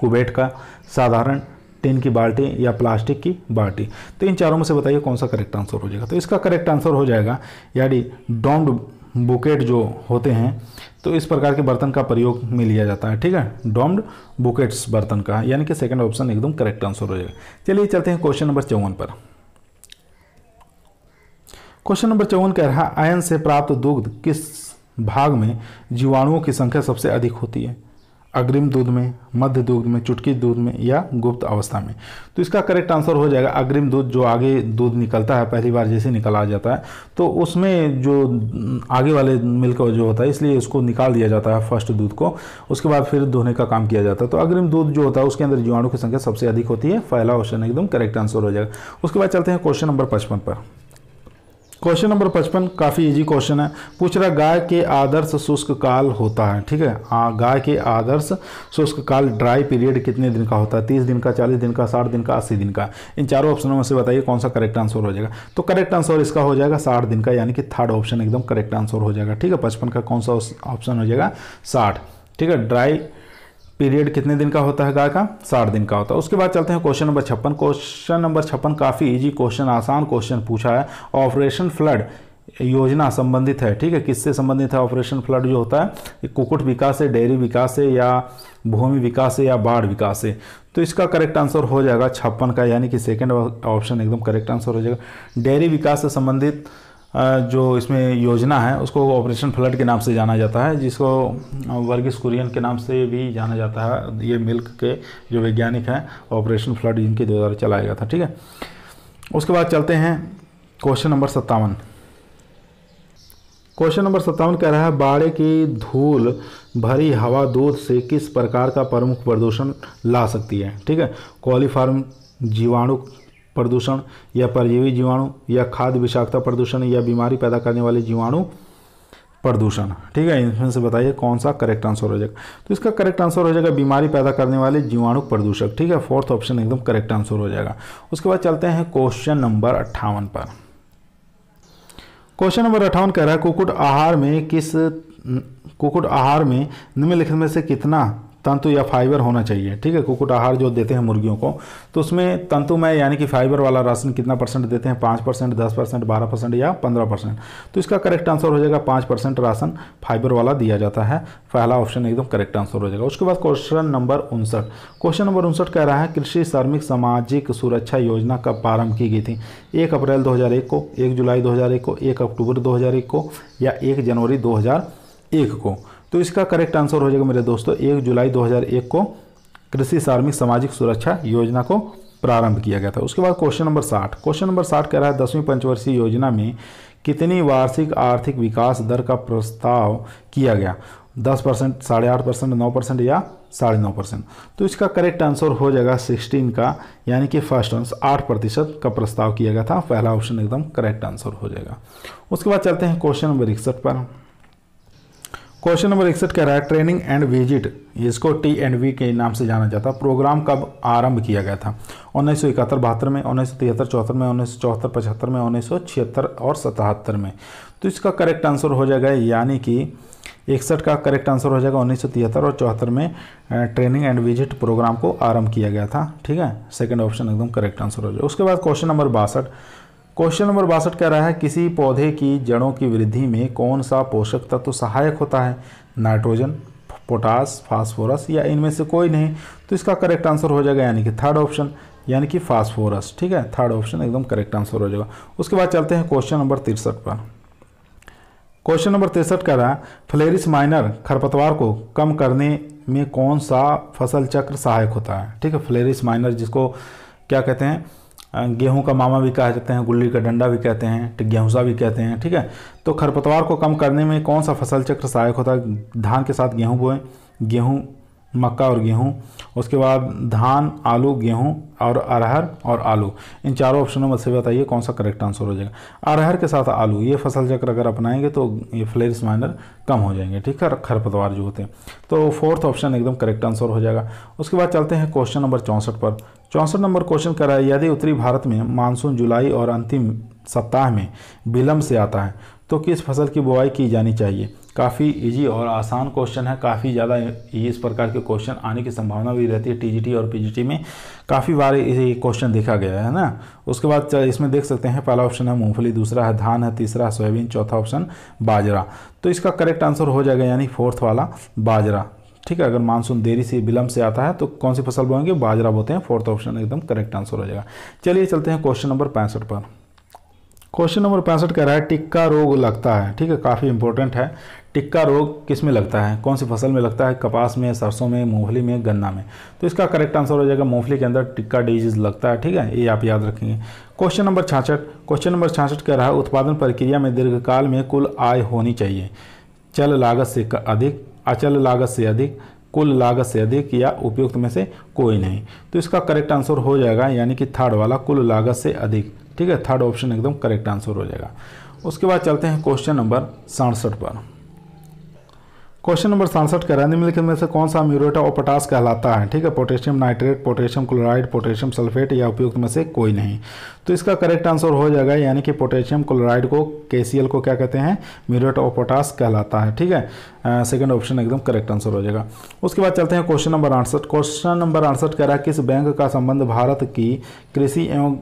कुबेट का साधारण टिन की बाल्टी या प्लास्टिक की बाल्टी तो इन चारों में से बताइए कौन सा करेक्ट आंसर हो जाएगा तो इसका करेक्ट आंसर हो जाएगा यानी डोंप बुकेट जो होते हैं तो इस प्रकार के बर्तन का प्रयोग में लिया जाता है ठीक है डोम्ड बुकेट्स बर्तन का यानी कि सेकंड ऑप्शन एकदम करेक्ट आंसर हो जाएगा चलिए चलते हैं क्वेश्चन नंबर चौवन पर क्वेश्चन नंबर चौवन कह रहा आयन से प्राप्त दुग्ध किस भाग में जीवाणुओं की संख्या सबसे अधिक होती है अग्रिम दूध में मध्य दूध में चुटकी दूध में या गुप्त अवस्था में तो इसका करेक्ट आंसर हो जाएगा अग्रिम दूध जो आगे दूध निकलता है पहली बार जैसे निकला जाता है तो उसमें जो आगे वाले मिल्क जो होता है इसलिए उसको निकाल दिया जाता है फर्स्ट दूध को उसके बाद फिर धोने का काम किया जाता है तो अग्रिम दूध जो होता है उसके अंदर जीवाणु की संख्या सबसे अधिक होती है पहला क्वेश्चन एकदम करेक्ट आंसर हो जाएगा उसके बाद चलते हैं क्वेश्चन नंबर पचपन पर क्वेश्चन नंबर पचपन काफ़ी इजी क्वेश्चन है पूछ रहा गाय के आदर्श शुष्क काल होता है ठीक है गाय के आदर्श शुष्क काल ड्राई पीरियड कितने दिन का होता है तीस दिन का चालीस दिन का साठ दिन का अस्सी दिन का इन चारों ऑप्शनों में से बताइए कौन सा करेक्ट आंसर हो जाएगा तो करेक्ट आंसर इसका हो जाएगा साठ दिन का यानी कि थर्ड ऑप्शन एकदम करेक्ट आंसर हो जाएगा ठीक है पचपन का कौन सा ऑप्शन हो जाएगा साठ ठीक है ड्राई पीरियड कितने दिन का होता है गाय का साठ दिन का होता है उसके बाद चलते हैं क्वेश्चन नंबर छप्पन क्वेश्चन नंबर छप्पन काफ़ी इजी क्वेश्चन आसान क्वेश्चन पूछा है ऑपरेशन फ्लड योजना संबंधित है ठीक है किससे संबंधित है ऑपरेशन फ्लड जो होता है कुकुट विकास से डेयरी विकास से या भूमि विकास से या बाढ़ विकास से तो इसका करेक्ट आंसर हो जाएगा छप्पन का यानी कि सेकेंड ऑप्शन एकदम करेक्ट आंसर हो जाएगा डेयरी विकास से संबंधित जो इसमें योजना है उसको ऑपरेशन फ्लड के नाम से जाना जाता है जिसको वर्गीस कुरियन के नाम से भी जाना जाता है ये मिल्क के जो वैज्ञानिक हैं ऑपरेशन फ्लड इनके द्वारा चलाया गया था ठीक है उसके बाद चलते हैं क्वेश्चन नंबर सत्तावन क्वेश्चन नंबर सत्तावन कह रहा है बाड़े की धूल भरी हवा दूध से किस प्रकार का प्रमुख प्रदूषण ला सकती है ठीक है कॉलीफार्म जीवाणु प्रदूषण या परजीवी जीवाणु या खाद विषाक्तता प्रदूषण या बीमारी पैदा करने वाले जीवाणु प्रदूषण ठीक है इनमें से बताइए कौन सा करेक्ट आंसर हो जाएगा तो इसका करेक्ट आंसर हो जाएगा बीमारी पैदा करने वाले जीवाणु प्रदूषक ठीक है फोर्थ ऑप्शन एकदम करेक्ट आंसर हो जाएगा उसके बाद चलते हैं क्वेश्चन नंबर अट्ठावन पर क्वेश्चन नंबर अट्ठावन कह रहा है कुकुट आहार में किस कुकुट आहार में निम्नलिखित में से कितना तंतु या फाइबर होना चाहिए ठीक है कुकुट आहार जो देते हैं मुर्गियों को तो उसमें तंतु में यानी कि फाइबर वाला राशन कितना परसेंट देते हैं पाँच परसेंट दस परसेंट बारह परसेंट या पंद्रह परसेंट तो इसका करेक्ट आंसर हो जाएगा पाँच परसेंट राशन फाइबर वाला दिया जाता है पहला ऑप्शन एकदम करेक्ट आंसर हो जाएगा उसके बाद क्वेश्चन नंबर उनसठ क्वेश्चन नंबर उनसठ कह रहा है कृषि श्रमिक सामाजिक सुरक्षा योजना कब प्रारंभ की गई थी एक अप्रैल दो को एक जुलाई दो को एक अक्टूबर दो को या एक जनवरी दो को तो इसका करेक्ट आंसर हो जाएगा मेरे दोस्तों एक जुलाई 2001 को कृषि सार्मिक सामाजिक सुरक्षा योजना को प्रारंभ किया गया था उसके बाद क्वेश्चन नंबर साठ क्वेश्चन नंबर साठ कह रहा है दसवीं पंचवर्षीय योजना में कितनी वार्षिक आर्थिक विकास दर का प्रस्ताव किया गया दस परसेंट साढ़े आठ परसेंट नौ परसेंट या साढ़े नौ परसेंट तो इसका करेक्ट आंसर हो जाएगा सिक्सटीन का यानी कि फर्स्ट आंसर आठ प्रतिशत का प्रस्ताव किया गया था पहला ऑप्शन एकदम करेक्ट आंसर हो जाएगा उसके बाद चलते हैं क्वेश्चन नंबर इकसठ पर क्वेश्चन नंबर इकसठ कह रहा है ट्रेनिंग एंड विजिट इसको टी एंड वी के नाम से जाना जाता है प्रोग्राम कब आरंभ किया गया था उन्नीस सौ इकहत्तर बहत्तर में उन्नीस सौ तिहत्तर चौहत्तर में उन्नीस सौ चौहत्तर पचहत्तर में उन्नीस सौ छिहत्तर और सतहत्तर में तो इसका करेक्ट आंसर हो जाएगा यानी कि इकसठ का करेक्ट आंसर हो जाएगा उन्नीस सौ तिहत्तर और चौहत्तर में ट्रेनिंग एंड विजिट प्रोग्राम को आरंभ किया गया था ठीक है सेकेंड ऑप्शन एकदम करेक्ट आंसर हो जाएगा उसके बाद क्वेश्चन नंबर बासठ क्वेश्चन नंबर बासठ कह रहा है किसी पौधे की जड़ों की वृद्धि में कौन सा पोषक तत्व तो सहायक होता है नाइट्रोजन पोटास फास्फोरस या इनमें से कोई नहीं तो इसका करेक्ट आंसर हो जाएगा यानी कि थर्ड ऑप्शन यानी कि फास्फोरस ठीक है थर्ड ऑप्शन एकदम करेक्ट आंसर हो जाएगा उसके बाद चलते हैं क्वेश्चन नंबर तिरसठ पर क्वेश्चन नंबर तिरसठ कह रहा है फ्लेरिस माइनर खरपतवार को कम करने में कौन सा फसल चक्र सहायक होता है ठीक है फ्लेरिस माइनर जिसको क्या कहते हैं हाँ, गेहूं का मामा भी कहा जाते हैं गुल्ली का डंडा भी कहते हैं तो गेहूसा भी कहते हैं ठीक है तो खरपतवार को कम करने में कौन सा फसल चक्र सहायक होता है धान के साथ गेहूं बोएं गेहूं मक्का और गेहूँ उसके बाद धान आलू गेहूँ और अरहर और आलू इन चारों ऑप्शनों में से बताइए कौन सा करेक्ट आंसर हो जाएगा अरहर के साथ आलू ये फसल चक्र अगर अपनाएंगे तो ये फ्लेरिस माइनर कम हो जाएंगे ठीक है खरपतवार जो होते हैं तो फोर्थ ऑप्शन एकदम करेक्ट आंसर हो जाएगा उसके बाद चलते हैं क्वेश्चन नंबर चौंसठ पर चौंसठ नंबर क्वेश्चन कह रहा है यदि उत्तरी भारत में मानसून जुलाई और अंतिम सप्ताह में विलम्ब से आता है तो किस फसल की बुआई की जानी चाहिए काफ़ी इजी और आसान क्वेश्चन है काफ़ी ज़्यादा इस प्रकार के क्वेश्चन आने की संभावना भी रहती है टीजीटी और पीजीटी में काफ़ी बार ये क्वेश्चन देखा गया है ना उसके बाद इसमें देख सकते हैं पहला ऑप्शन है मूंगफली दूसरा है धान है तीसरा है सोयाबीन चौथा ऑप्शन बाजरा तो इसका करेक्ट आंसर हो जाएगा यानी फोर्थ वाला बाजरा ठीक है अगर मानसून देरी से विलंब से आता है तो कौन सी फसल बोएंगे बाजरा बोते हैं फोर्थ ऑप्शन एकदम करेक्ट आंसर हो जाएगा चलिए चलते हैं क्वेश्चन नंबर पैंसठ पर क्वेश्चन नंबर पैंसठ कह रहा है टिक्का रोग लगता है ठीक है काफ़ी इंपॉर्टेंट है टिक्का रोग किस में लगता है कौन सी फसल में लगता है कपास में सरसों में मूंगफली में गन्ना में तो इसका करेक्ट आंसर हो जाएगा मूंगफली के अंदर टिक्का डिजीज लगता है ठीक है ये आप याद रखेंगे क्वेश्चन नंबर छाछठ क्वेश्चन नंबर छाछठ कह रहा है उत्पादन प्रक्रिया में दीर्घकाल में कुल आय होनी चाहिए चल लागत से अधिक अचल लागत से अधिक कुल लागत से अधिक या उपयुक्त में से कोई नहीं तो इसका करेक्ट आंसर हो जाएगा यानी कि थर्ड वाला कुल लागत से अधिक ठीक है थर्ड ऑप्शन एकदम करेक्ट आंसर हो जाएगा उसके बाद चलते हैं क्वेश्चन नंबर सड़सठ पर क्वेश्चन नंबर सड़सठ का निम्नलिखित में से कौन सा म्यूरेट और पोटास कहलाता है ठीक है potassium nitrate potassium chloride potassium sulphate या उपयुक्त में से कोई नहीं तो इसका करेक्ट आंसर हो जाएगा यानी कि पोटेशियम क्लोराइड को के को क्या कहते हैं म्यूरेट और पोटास कहलाता है ठीक है सेकेंड ऑप्शन एकदम करेक्ट आंसर हो जाएगा उसके बाद चलते हैं क्वेश्चन नंबर अड़सठ क्वेश्चन नंबर अड़सठ कह रहा है किस बैंक का संबंध भारत की कृषि एवं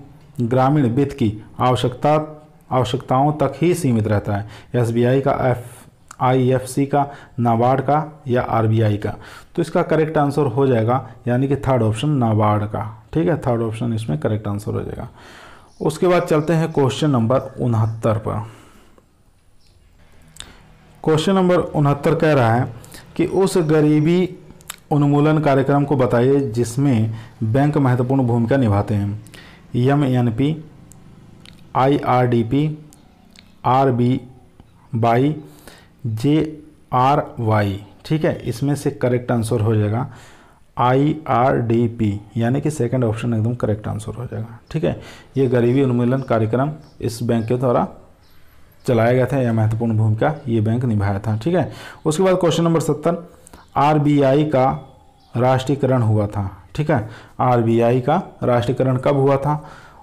ग्रामीण वित्त की आवश्यकता आवश्यकताओं तक ही सीमित रहता है एस का एफ आईएफसी का नाबार्ड का या आरबीआई का तो इसका करेक्ट आंसर हो जाएगा यानी कि थर्ड ऑप्शन नाबार्ड का ठीक है थर्ड ऑप्शन इसमें करेक्ट आंसर हो जाएगा उसके बाद चलते हैं क्वेश्चन नंबर उनहत्तर पर क्वेश्चन नंबर उनहत्तर कह रहा है कि उस गरीबी उन्मूलन कार्यक्रम को बताइए जिसमें बैंक महत्वपूर्ण भूमिका निभाते हैं M N P I R D P R B by J R Y ठीक है इसमें से करेक्ट आंसर हो जाएगा आई आर डी पी यानी कि सेकंड ऑप्शन एकदम करेक्ट आंसर हो जाएगा ठीक है ये गरीबी उन्मूलन कार्यक्रम इस बैंक के द्वारा चलाया गया था यह महत्वपूर्ण भूमिका ये बैंक निभाया था ठीक है उसके बाद क्वेश्चन नंबर सत्तर आर का राष्ट्रीयकरण हुआ था ठीक है आर का राष्ट्रीयकरण कब हुआ था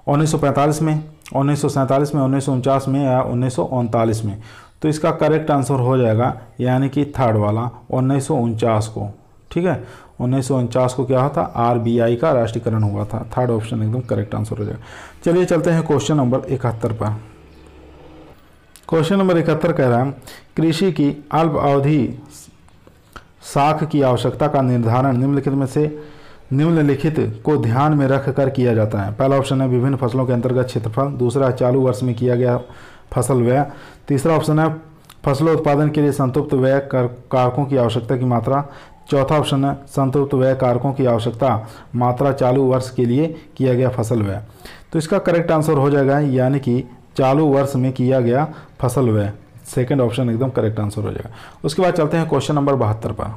1945 में उन्नीस में उन्नीस में या उन्नीस में तो इसका करेक्ट आंसर हो जाएगा यानी कि थर्ड वाला उन्नीस को ठीक है उन्नीस को क्या हुआ था आरबीआई का राष्ट्रीयकरण हुआ था थर्ड ऑप्शन एकदम करेक्ट आंसर हो जाएगा चलिए चलते हैं क्वेश्चन नंबर इकहत्तर पर क्वेश्चन नंबर इकहत्तर कह रहा है कृषि की अल्प अवधि साख की आवश्यकता का निर्धारण निम्नलिखित में से निम्नलिखित को ध्यान में रख कर किया जाता है पहला ऑप्शन है विभिन्न फसलों के अंतर्गत क्षेत्रफल दूसरा चालू वर्ष में किया गया फसल व्यय तीसरा ऑप्शन है फसलों उत्पादन के लिए संतुप्त व्यय कारकों की आवश्यकता की मात्रा चौथा ऑप्शन है संतुप्त व्यय कारकों की आवश्यकता मात्रा चालू वर्ष के लिए किया गया फसल व्यय तो इसका करेक्ट आंसर हो जाएगा यानी कि चालू वर्ष में किया गया फसल व्यय सेकेंड ऑप्शन एकदम करेक्ट आंसर हो जाएगा उसके बाद चलते हैं क्वेश्चन नंबर बहत्तर पर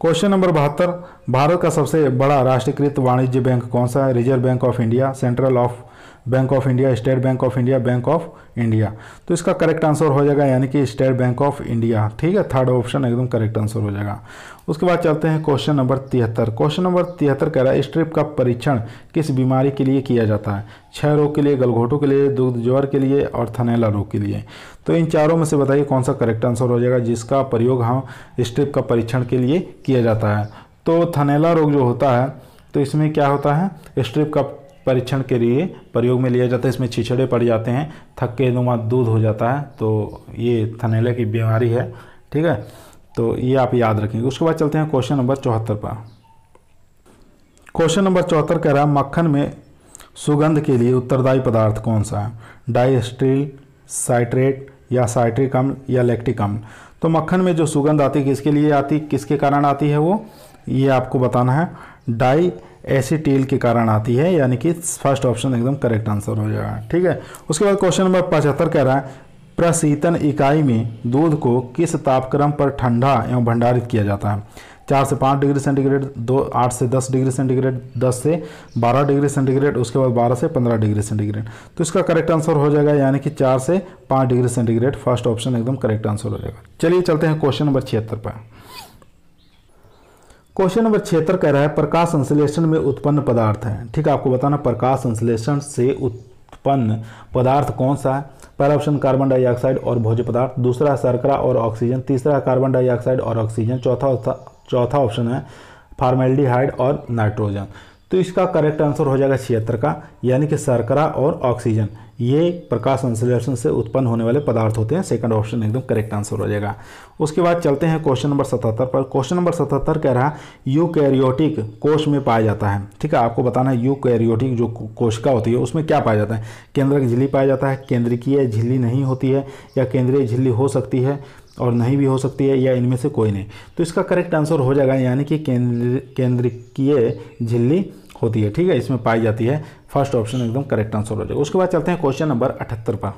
क्वेश्चन नंबर बहत्तर भारत का सबसे बड़ा राष्ट्रीयकृत वाणिज्य बैंक कौन सा है Reserve Bank of India Central of Bank of India State Bank of India Bank of India तो इसका करेक्ट आंसर हो जाएगा यानी कि स्टेट बैंक ऑफ इंडिया ठीक है थर्ड ऑप्शन एकदम करेक्ट आंसर हो जाएगा उसके बाद चलते हैं क्वेश्चन नंबर तिहत्तर क्वेश्चन नंबर तिहत्तर कह रहा है स्ट्रिप का परीक्षण किस बीमारी के लिए किया जाता है छह रोग के लिए गलघोटू के लिए दूध ज्वर के लिए और थनेला रोग के लिए तो इन चारों में से बताइए कौन सा करेक्ट आंसर हो जाएगा जिसका प्रयोग हम हाँ, स्ट्रिप का परीक्षण के लिए किया जाता है तो थनेला रोग जो होता है तो इसमें क्या होता है स्ट्रिप का परीक्षण के लिए प्रयोग में लिया जाता है इसमें छिछड़े पड़ जाते हैं थके नुमा दूध हो जाता है तो ये थनेला की बीमारी है ठीक है तो ये आप याद रखेंगे उसके बाद चलते हैं क्वेश्चन नंबर चौहत्तर पर क्वेश्चन नंबर चौहत्तर कह रहा है मक्खन में सुगंध के लिए उत्तरदायी पदार्थ कौन सा है डाइस्ट्रील साइट्रेट या साइट्रिक अम्ल या लेक्टिक अम्ल तो मक्खन में जो सुगंध आती है किसके लिए आती किसके कारण आती है वो ये आपको बताना है डाई टील के कारण आती है यानी कि फर्स्ट ऑप्शन एकदम करेक्ट आंसर हो जाएगा ठीक है उसके बाद क्वेश्चन नंबर पचहत्तर कह रहा है प्रशीतन इकाई में दूध को किस तापक्रम पर ठंडा एवं भंडारित किया जाता है चार से पाँच डिग्री सेंटीग्रेड दो आठ से दस डिग्री सेंटीग्रेड दस से बारह डिग्री सेंटीग्रेड उसके बाद बारह से पंद्रह डिग्री सेंटीग्रेड तो इसका करेक्ट आंसर हो जाएगा यानी कि चार से पाँच डिग्री सेंटीग्रेड फर्स्ट ऑप्शन एकदम करेक्ट आंसर हो जाएगा चलिए चलते हैं क्वेश्चन नंबर छिहत्तर पर क्वेश्चन नंबर छिहत्तर कह रहा है प्रकाश संश्लेषण में उत्पन्न पदार्थ है ठीक है आपको बताना प्रकाश संश्लेषण से उत्पन्न पदार्थ कौन सा है पहला ऑप्शन कार्बन डाइऑक्साइड और भोज्य पदार्थ दूसरा है सरकरा और ऑक्सीजन तीसरा है कार्बन डाइऑक्साइड और ऑक्सीजन चौथा चौथा ऑप्शन है फार्मेल्डिहाइड और नाइट्रोजन तो इसका करेक्ट आंसर हो जाएगा छिहत्तर का यानी कि शर्करा और ऑक्सीजन ये प्रकाश संश्लेषण से उत्पन्न होने वाले पदार्थ होते हैं सेकंड ऑप्शन एकदम करेक्ट आंसर हो जाएगा उसके बाद चलते हैं क्वेश्चन नंबर सतहत्तर पर क्वेश्चन नंबर सतहत्तर कह रहा यू कैरियोटिक कोश में पाया जाता है ठीक है आपको बताना है यू कैरियोटिक जो कोशिका होती है उसमें क्या पाया जाता है केंद्रक झिल्ली पाया जाता है केंद्रिकीय झिल्ली नहीं होती है या केंद्रीय झिल्ली हो सकती है और नहीं भी हो सकती है या इनमें से कोई नहीं तो इसका करेक्ट आंसर हो जाएगा यानी कि केंद्र केंद्रीय झिल्ली होती है ठीक है इसमें पाई जाती है फर्स्ट ऑप्शन एकदम करेक्ट आंसर हो जाएगा उसके बाद चलते हैं क्वेश्चन नंबर अठहत्तर पर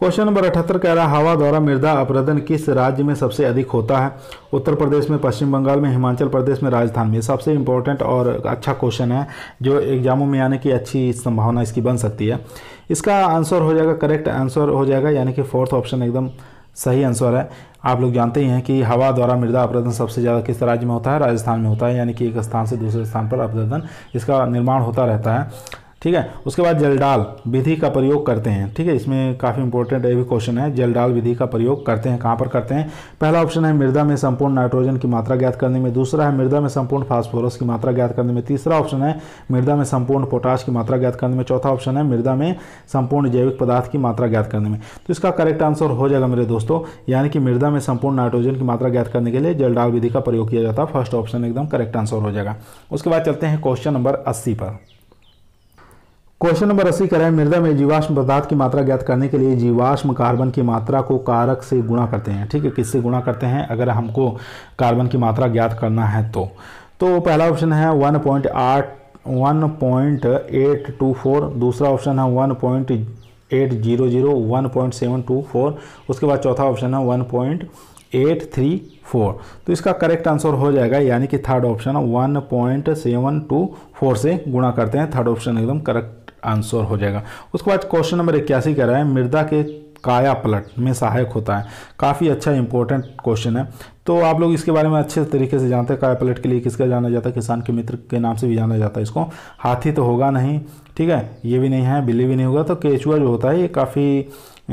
क्वेश्चन नंबर अठहत्तर कह रहा हवा द्वारा मृदा अपराधन किस राज्य में सबसे अधिक होता है उत्तर प्रदेश में पश्चिम बंगाल में हिमाचल प्रदेश में राजस्थान में सबसे इंपॉर्टेंट और अच्छा क्वेश्चन है जो एग्जामों में आने की अच्छी संभावना इसकी बन सकती है इसका आंसर हो जाएगा करेक्ट आंसर हो जाएगा यानी कि फोर्थ ऑप्शन एकदम सही आंसर है आप लोग जानते ही हैं कि हवा द्वारा मृदा अपरदन सबसे ज़्यादा किस राज्य में होता है राजस्थान में होता है यानी कि एक स्थान से दूसरे स्थान पर अपरदन इसका निर्माण होता रहता है ठीक है उसके बाद जलडाल विधि का प्रयोग करते हैं ठीक है इसमें काफ़ी इंपॉर्टेंट ये भी क्वेश्चन है जलडाल विधि का प्रयोग करते हैं कहाँ पर करते हैं पहला ऑप्शन है मृदा में संपूर्ण नाइट्रोजन की मात्रा ज्ञात करने में दूसरा है मृदा में संपूर्ण फास्फोरस की मात्रा ज्ञात करने में तीसरा ऑप्शन है मृदा में संपूर्ण पोटाश की मात्रा ज्ञात करने में चौथा ऑप्शन है मृदा में संपूर्ण जैविक पदार्थ की मात्रा ज्ञात करने में तो इसका करेक्ट आंसर हो जाएगा मेरे दोस्तों यानी कि मृदा में संपूर्ण नाइट्रोजन की मात्रा ज्ञात करने के लिए जलडाल विधि का प्रयोग किया जाता है फर्स्ट ऑप्शन एकदम करेक्ट आंसर हो जाएगा उसके बाद चलते हैं क्वेश्चन नंबर अस्सी पर क्वेश्चन नंबर अस्सी कह रहे हैं मृदा में जीवाश्म पदार्थ की मात्रा ज्ञात करने के लिए जीवाश्म कार्बन की मात्रा को कारक से गुणा करते हैं ठीक है किससे गुणा करते हैं अगर हमको कार्बन की मात्रा ज्ञात करना है तो तो पहला ऑप्शन है वन पॉइंट आठ one point eight two four दूसरा ऑप्शन है one point eight zero zero one point seven two four उसके बाद चौथा ऑप्शन है one point eight three four तो इसका करेक्ट आंसर हो जाएगा यानी कि third option one point seven two four से गुणा करते हैं थर्ड ऑप्शन एकदम करेक्ट आंसर हो जाएगा उसके बाद क्वेश्चन नंबर इक्यासी कह रहा है मृदा के काया पलट में सहायक होता है काफ़ी अच्छा इंपॉर्टेंट क्वेश्चन है तो आप लोग इसके बारे में अच्छे तरीके से जानते हैं काया पलट के लिए किसका जाना जाता है किसान के मित्र के नाम से भी जाना जाता है इसको हाथी तो होगा नहीं ठीक है ये भी नहीं है बिल्ली भी नहीं होगा तो केचुआ जो होता है ये काफ़ी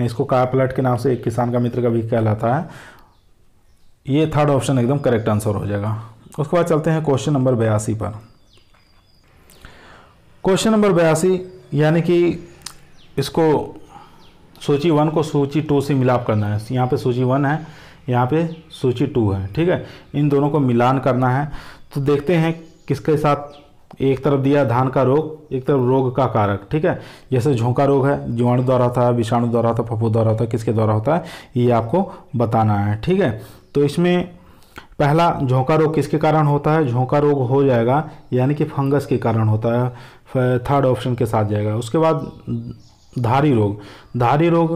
इसको काया पलट के नाम से एक किसान का मित्र का भी कहलाता है ये थर्ड ऑप्शन एकदम करेक्ट आंसर हो जाएगा उसके बाद चलते हैं क्वेश्चन नंबर बयासी पर क्वेश्चन नंबर बयासी यानी कि इसको सूची वन को सूची टू से मिलाप करना है यहाँ पे सूची वन है यहाँ पे सूची टू है ठीक है इन दोनों को मिलान करना है तो देखते हैं किसके साथ एक तरफ दिया धान का रोग एक तरफ रोग का कारक ठीक है जैसे झोंका रोग है जीवाणु द्वारा होता है विषाणु द्वारा होता है द्वारा होता है किसके द्वारा होता है ये आपको बताना है ठीक है तो इसमें पहला झोंका रोग किसके कारण होता है झोंका रोग हो जाएगा यानी कि फंगस के कारण होता है थर्ड ऑप्शन के साथ जाएगा उसके बाद धारी रोग धारी रोग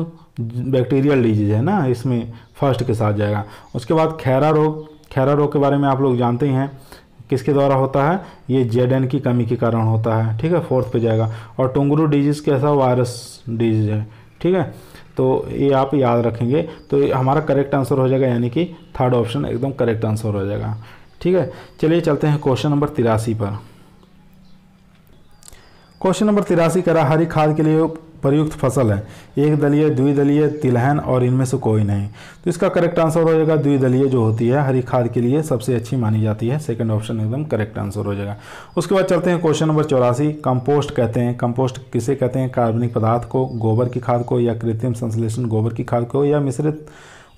बैक्टीरियल डिजीज है ना इसमें फर्स्ट के साथ जाएगा उसके बाद खैरा रोग खैरा रोग के बारे में आप लोग जानते ही हैं किसके द्वारा होता है ये जेड की कमी के कारण होता है ठीक है फोर्थ पे जाएगा और टुंगरू डिजीज़ कैसा वायरस डिजीज है ठीक है तो ये आप याद रखेंगे तो हमारा करेक्ट आंसर हो जाएगा यानी कि थर्ड ऑप्शन एकदम करेक्ट आंसर हो जाएगा ठीक है चलिए चलते हैं क्वेश्चन नंबर तिरासी पर क्वेश्चन नंबर तिरासी करा हरी खाद के लिए प्रयुक्त फसल है एक दलीय द्विदलीय तिलहन और इनमें से कोई नहीं तो इसका करेक्ट आंसर हो जाएगा द्विदलीय जो होती है हरी खाद के लिए सबसे अच्छी मानी जाती है सेकंड ऑप्शन एकदम करेक्ट आंसर हो जाएगा उसके बाद चलते हैं क्वेश्चन नंबर चौरासी कंपोस्ट कहते हैं कंपोस्ट किसे कहते हैं कार्बनिक पदार्थ को गोबर की खाद को या कृत्रिम संश्लेषण गोबर की खाद को या मिश्रित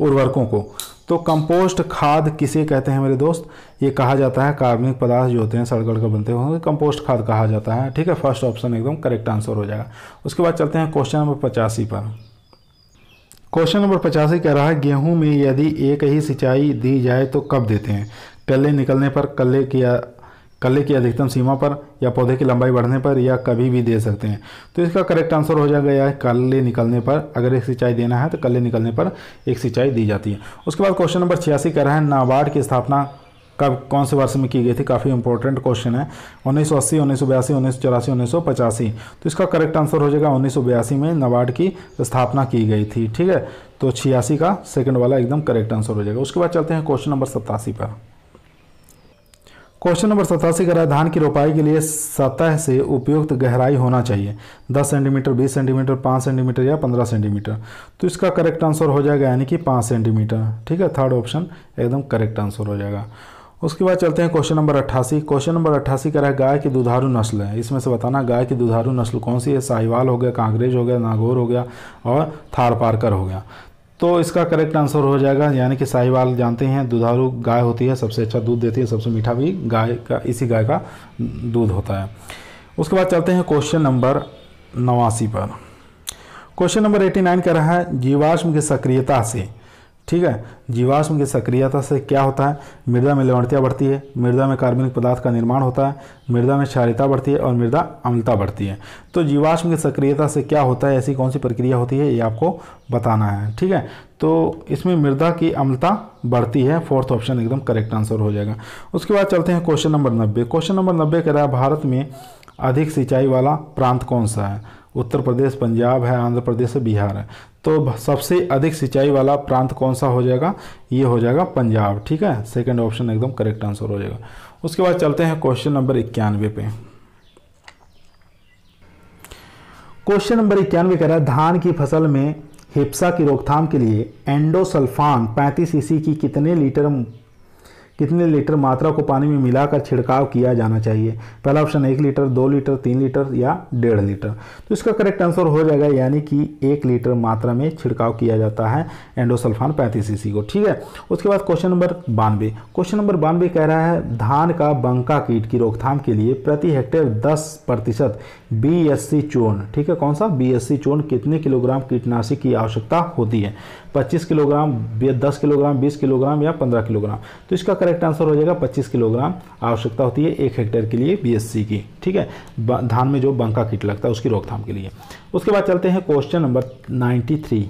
उर्वरकों को तो कंपोस्ट खाद किसे कहते हैं मेरे दोस्त ये कहा जाता है कार्बनिक पदार्थ जो होते हैं सड़गड़ का बनते हुए कंपोस्ट खाद कहा जाता है ठीक है फर्स्ट ऑप्शन एकदम करेक्ट आंसर हो जाएगा उसके बाद चलते हैं क्वेश्चन नंबर पचासी पर क्वेश्चन नंबर पचासी कह रहा है गेहूं में यदि एक ही सिंचाई दी जाए तो कब देते हैं कल्ले निकलने पर कल्ले किया कल्ले की अधिकतम सीमा पर या पौधे की लंबाई बढ़ने पर या कभी भी दे सकते हैं तो इसका करेक्ट आंसर हो जाएगा या कल्ले निकलने पर अगर एक सिंचाई देना है तो कल्ले निकलने पर एक सिंचाई दी जाती है उसके बाद क्वेश्चन नंबर छियासी कह रहा है नाबार्ड की स्थापना कब कौन से वर्ष में की गई थी काफ़ी इंपॉर्टेंट क्वेश्चन है उन्नीस सौ अस्सी उन्नीस सौ बयासी उन्नीस सौ चौरासी उन्नीस सौ पचासी तो इसका करेक्ट आंसर हो जाएगा उन्नीस सौ बयासी में नवाड की स्थापना की गई थी ठीक है तो छियासी का सेकंड वाला एकदम करेक्ट आंसर हो जाएगा उसके बाद चलते हैं क्वेश्चन नंबर सत्तासी पर क्वेश्चन नंबर सतासी करा धान की रोपाई के लिए सतह से उपयुक्त गहराई होना चाहिए 10 सेंटीमीटर 20 सेंटीमीटर 5 सेंटीमीटर या 15 सेंटीमीटर तो इसका करेक्ट आंसर हो जाएगा यानी कि 5 सेंटीमीटर ठीक है थर्ड ऑप्शन एकदम करेक्ट आंसर हो जाएगा उसके बाद चलते हैं क्वेश्चन नंबर अट्ठासी क्वेश्चन नंबर अट्ठासी का है गाय की दुधारू नस्ल है इसमें से बताना गाय की दुधारू नस्ल कौन सी है साहिवाल हो गया कांग्रेज हो गया नागौर हो गया और थार पारकर हो गया तो इसका करेक्ट आंसर हो जाएगा यानी कि साहिवाल जानते हैं दुधारू गाय होती है सबसे अच्छा दूध देती है सबसे मीठा भी गाय का इसी गाय का दूध होता है उसके बाद चलते हैं क्वेश्चन नंबर नवासी पर क्वेश्चन नंबर एटी नाइन कह रहा है जीवाश्म की सक्रियता से ठीक है जीवाश्म की सक्रियता से क्या होता है मृदा में लवणता बढ़ती है मृदा में कार्बनिक पदार्थ का निर्माण होता है मृदा में क्षारिता बढ़ती है और मृदा अम्लता बढ़ती है तो जीवाश्म की सक्रियता से क्या होता है ऐसी कौन सी प्रक्रिया होती है ये आपको बताना है ठीक है तो इसमें मृदा की अम्लता बढ़ती है फोर्थ ऑप्शन एकदम करेक्ट आंसर हो जाएगा उसके बाद चलते हैं क्वेश्चन नंबर नब्बे क्वेश्चन नंबर नब्बे कह रहा है भारत में अधिक सिंचाई वाला प्रांत कौन सा है उत्तर प्रदेश पंजाब है आंध्र प्रदेश है बिहार है तो सबसे अधिक सिंचाई वाला प्रांत कौन सा हो जाएगा ये हो जाएगा पंजाब ठीक है सेकंड ऑप्शन एकदम करेक्ट आंसर हो जाएगा उसके बाद चलते हैं क्वेश्चन नंबर इक्यानवे पे क्वेश्चन नंबर इक्यानवे कह रहा है धान की फसल में हिप्सा की रोकथाम के लिए एंडोसल्फान पैंतीस ईसी की कितने लीटर कितने लीटर मात्रा को पानी में मिलाकर छिड़काव किया जाना चाहिए पहला ऑप्शन एक लीटर दो लीटर तीन लीटर या डेढ़ लीटर तो इसका करेक्ट आंसर हो जाएगा यानी कि एक लीटर मात्रा में छिड़काव किया जाता है एंडोसल्फान पैंतीस सी को ठीक है उसके बाद क्वेश्चन नंबर बानवे क्वेश्चन नंबर बानवे कह रहा है धान का बंका कीट की रोकथाम के लिए प्रति हेक्टेयर दस प्रतिशत बीएससी चोन ठीक है कौन सा बीएससी चोन कितने किलोग्राम कीटनाशक की आवश्यकता होती है 25 किलोग्राम 10 किलोग्राम 20 किलोग्राम या 15 किलोग्राम तो इसका करेक्ट आंसर हो जाएगा 25 किलोग्राम आवश्यकता होती है एक हेक्टेयर के लिए बीएससी की ठीक है धान में जो बंका कीट लगता है उसकी रोकथाम के लिए उसके बाद चलते हैं question number ninety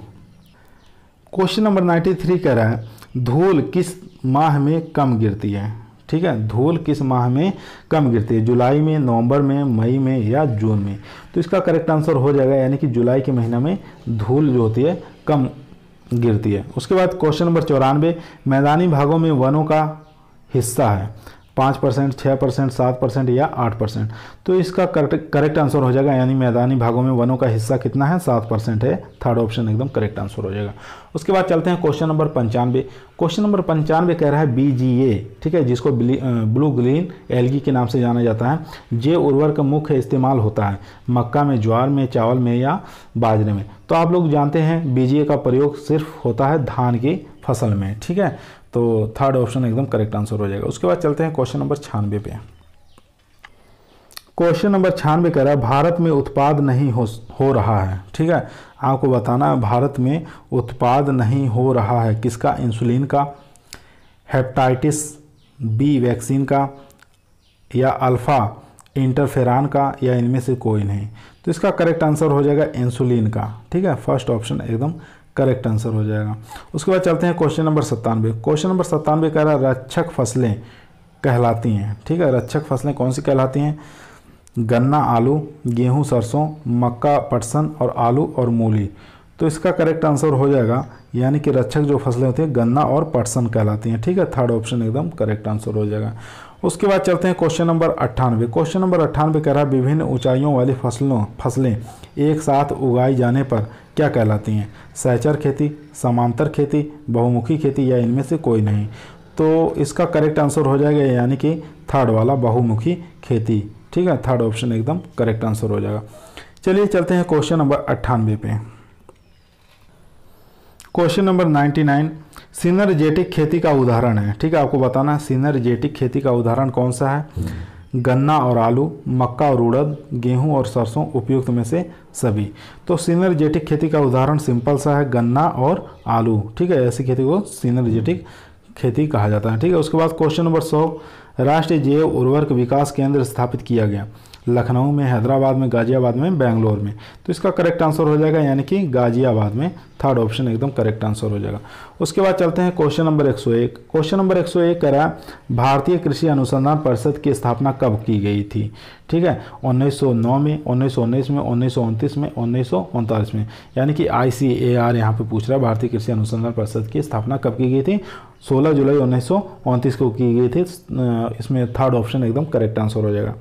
question number ninety कह रहा है धूल किस माह में कम गिरती है ठीक है धूल किस माह में कम गिरती है जुलाई में नवंबर में मई में या जून में तो इसका करेक्ट आंसर हो जाएगा यानी कि जुलाई के महीना में धूल जो होती है कम गिरती है उसके बाद क्वेश्चन नंबर चौरानवे मैदानी भागों में वनों का हिस्सा है पाँच परसेंट छः परसेंट सात परसेंट या आठ परसेंट तो इसका करेक्ट करेक्ट आंसर हो जाएगा यानी मैदानी भागों में वनों का हिस्सा कितना है सात परसेंट है थर्ड ऑप्शन एकदम करेक्ट आंसर हो जाएगा उसके बाद चलते हैं क्वेश्चन नंबर पंचानवे क्वेश्चन नंबर पंचानवे कह रहा है बी ठीक है जिसको ब्लू ग्रीन एलगी के नाम से जाना जाता है जे उर्वर का मुख्य इस्तेमाल होता है मक्का में ज्वार में चावल में या बाजरे में तो आप लोग जानते हैं बीजीए का प्रयोग सिर्फ होता है धान की फसल में ठीक है तो थर्ड ऑप्शन एकदम करेक्ट आंसर हो जाएगा उसके बाद चलते हैं क्वेश्चन नंबर छियानवे पे क्वेश्चन नंबर छियानवे कह रहा है भारत में उत्पाद नहीं हो हो रहा है ठीक है आपको बताना है भारत में उत्पाद नहीं हो रहा है किसका इंसुलिन का हेपटाइटिस बी वैक्सीन का या अल्फ़ा इंटरफेरान का या इनमें से कोई नहीं तो इसका करेक्ट आंसर हो जाएगा इंसुलिन का ठीक है फर्स्ट ऑप्शन एकदम करेक्ट आंसर हो जाएगा उसके बाद चलते हैं क्वेश्चन नंबर सत्तानवे क्वेश्चन नंबर सत्तानवे कह रहा है रक्षक फसलें कहलाती हैं ठीक है रक्षक फसलें कौन सी कहलाती हैं गन्ना आलू गेहूं सरसों मक्का पटसन और आलू और मूली तो इसका करेक्ट आंसर हो जाएगा यानी कि रक्षक जो फसलें होती हैं गन्ना और पटसन कहलाती हैं ठीक है थर्ड ऑप्शन एकदम करेक्ट आंसर हो जाएगा उसके बाद चलते हैं क्वेश्चन नंबर अट्ठानवे क्वेश्चन नंबर अट्ठानवे कह रहा है विभिन्न ऊंचाइयों वाली फसलों फसलें एक साथ उगाई जाने पर क्या कहलाती हैं सहचर खेती समांतर खेती बहुमुखी खेती या इनमें से कोई नहीं तो इसका करेक्ट आंसर हो जाएगा यानी कि थर्ड वाला बहुमुखी खेती ठीक है थर्ड ऑप्शन एकदम करेक्ट आंसर हो जाएगा चलिए चलते हैं क्वेश्चन नंबर अट्ठानवे पे question number ninety nine synergetic खेती का उदाहरण है ठीक है आपको बताना है सिनर्जेटिक खेती का उदाहरण कौन सा है गन्ना और आलू मक्का और उड़द गेहूं और सरसों उपयुक्त में से सभी तो सिनर्जेटिक खेती का उदाहरण सिंपल सा है गन्ना और आलू ठीक है ऐसी खेती को सिनर्जेटिक खेती कहा जाता है ठीक है उसके बाद क्वेश्चन नंबर सौ राष्ट्रीय जैव उर्वरक विकास केंद्र स्थापित किया गया लखनऊ में हैदराबाद में गाजियाबाद में बेंगलोर में तो इसका करेक्ट आंसर हो जाएगा यानी कि गाजियाबाद में थर्ड ऑप्शन एकदम करेक्ट आंसर हो जाएगा उसके बाद चलते हैं क्वेश्चन नंबर 101 क्वेश्चन नंबर 101 कह रहा है भारतीय कृषि अनुसंधान परिषद की स्थापना कब की गई थी ठीक है 1909 में 1919 में उन्नीस में उन्नीस में यानी कि आई सी ए आर यहाँ पर पूछ रहा है भारतीय कृषि अनुसंधान परिषद की स्थापना कब की गई थी 16 जुलाई उन्नीस को की गई थी इसमें थर्ड ऑप्शन एकदम करेक्ट आंसर हो जाएगा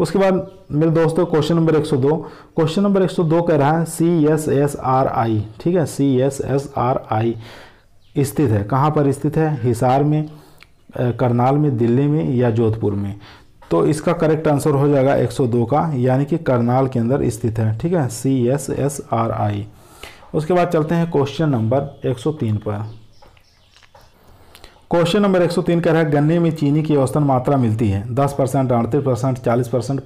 उसके बाद मेरे दोस्तों क्वेश्चन नंबर 102 क्वेश्चन नंबर 102 कह रहा है C S S R I ठीक है C S S R I स्थित है कहाँ पर स्थित है हिसार में करनाल में दिल्ली में या जोधपुर में तो इसका करेक्ट आंसर हो जाएगा 102 का यानी कि करनाल के अंदर स्थित है ठीक है C S S R I उसके बाद चलते हैं क्वेश्चन नंबर 103 पर क्वेश्चन नंबर 103 कह रहा है गन्ने में चीनी की औसतन मात्रा मिलती है 10 परसेंट अड़तीस परसेंट चालीस परसेंट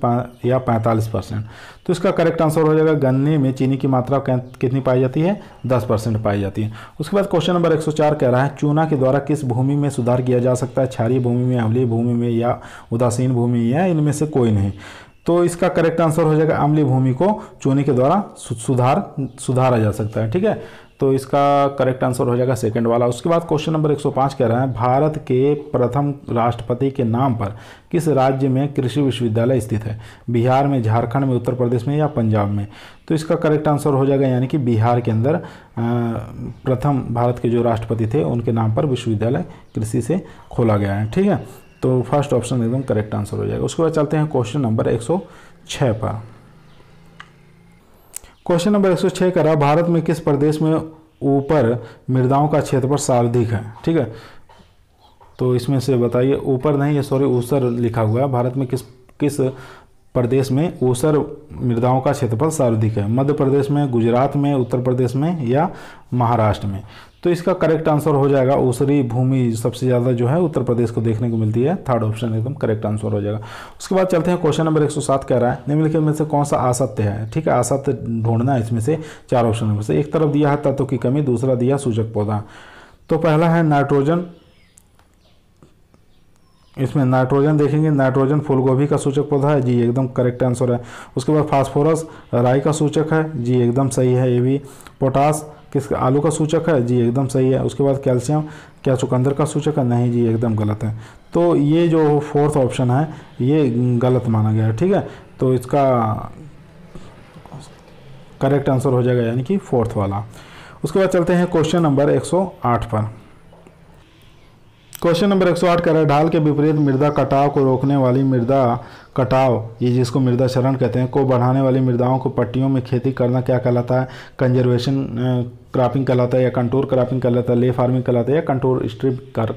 या 45 परसेंट तो इसका करेक्ट आंसर हो जाएगा गन्ने में चीनी की मात्रा कितनी पाई जाती है 10 परसेंट पाई जाती है उसके बाद क्वेश्चन नंबर 104 कह रहा है चूना के द्वारा किस भूमि में सुधार किया जा सकता है क्षारीय भूमि में अमली भूमि में या उदासीन भूमि या इनमें से कोई नहीं तो इसका करेक्ट आंसर हो जाएगा अमली भूमि को चूने के द्वारा सुधार सुधारा जा सकता है ठीक है तो इसका करेक्ट आंसर हो जाएगा सेकंड वाला उसके बाद क्वेश्चन नंबर 105 कह रहा है भारत के प्रथम राष्ट्रपति के नाम पर किस राज्य में कृषि विश्वविद्यालय स्थित है बिहार में झारखंड में उत्तर प्रदेश में या पंजाब में तो इसका करेक्ट आंसर हो जाएगा यानी कि बिहार के अंदर प्रथम भारत के जो राष्ट्रपति थे उनके नाम पर विश्वविद्यालय कृषि से खोला गया है ठीक है तो फर्स्ट ऑप्शन एकदम करेक्ट आंसर हो जाएगा उसके बाद चलते हैं क्वेश्चन नंबर एक पर क्वेश्चन नंबर एक कर रहा है भारत में किस प्रदेश में ऊपर मृदाओं का क्षेत्रफल सर्वाधिक है ठीक है तो इसमें से बताइए ऊपर नहीं ये सॉरी ऊसर लिखा हुआ है भारत में किस किस प्रदेश में ऊसर मृदाओं का क्षेत्रफल सर्वाधिक है मध्य प्रदेश में गुजरात में उत्तर प्रदेश में या महाराष्ट्र में तो इसका करेक्ट आंसर हो जाएगा ऊसरी भूमि सबसे ज़्यादा जो है उत्तर प्रदेश को देखने को मिलती है थर्ड ऑप्शन एकदम करेक्ट आंसर हो जाएगा उसके बाद चलते हैं क्वेश्चन नंबर 107 कह रहा है निम्नलिखित में से कौन सा असत्य है ठीक है असत्य ढूंढना है इसमें से चार ऑप्शन में से एक तरफ दिया है तत्व की कमी दूसरा दिया सूचक पौधा तो पहला है नाइट्रोजन इसमें नाइट्रोजन देखेंगे नाइट्रोजन फूलगोभी का सूचक पौधा है जी एकदम करेक्ट आंसर है उसके बाद फास्फोरस राई का सूचक है जी एकदम सही है ये भी पोटास किस आलू का सूचक है जी एकदम सही है उसके बाद कैल्शियम क्या चुकंदर का सूचक है नहीं जी एकदम गलत है तो ये जो फोर्थ ऑप्शन है ये गलत माना गया है ठीक है तो इसका करेक्ट आंसर हो जाएगा यानी कि फोर्थ वाला उसके बाद चलते हैं क्वेश्चन नंबर 108 पर क्वेश्चन नंबर 108 कह रहा है ढाल के विपरीत मृदा कटाव को रोकने वाली मृदा कटाव ये जिसको मृदा शरण कहते हैं को बढ़ाने वाली मृदाओं को पट्टियों में खेती करना क्या कहलाता है कंजर्वेशन क्रॉपिंग कहलाता है या कंटूर क्रॉपिंग कहलाता है ले फार्मिंग कहलाता है या कंटूर स्ट्रिप कर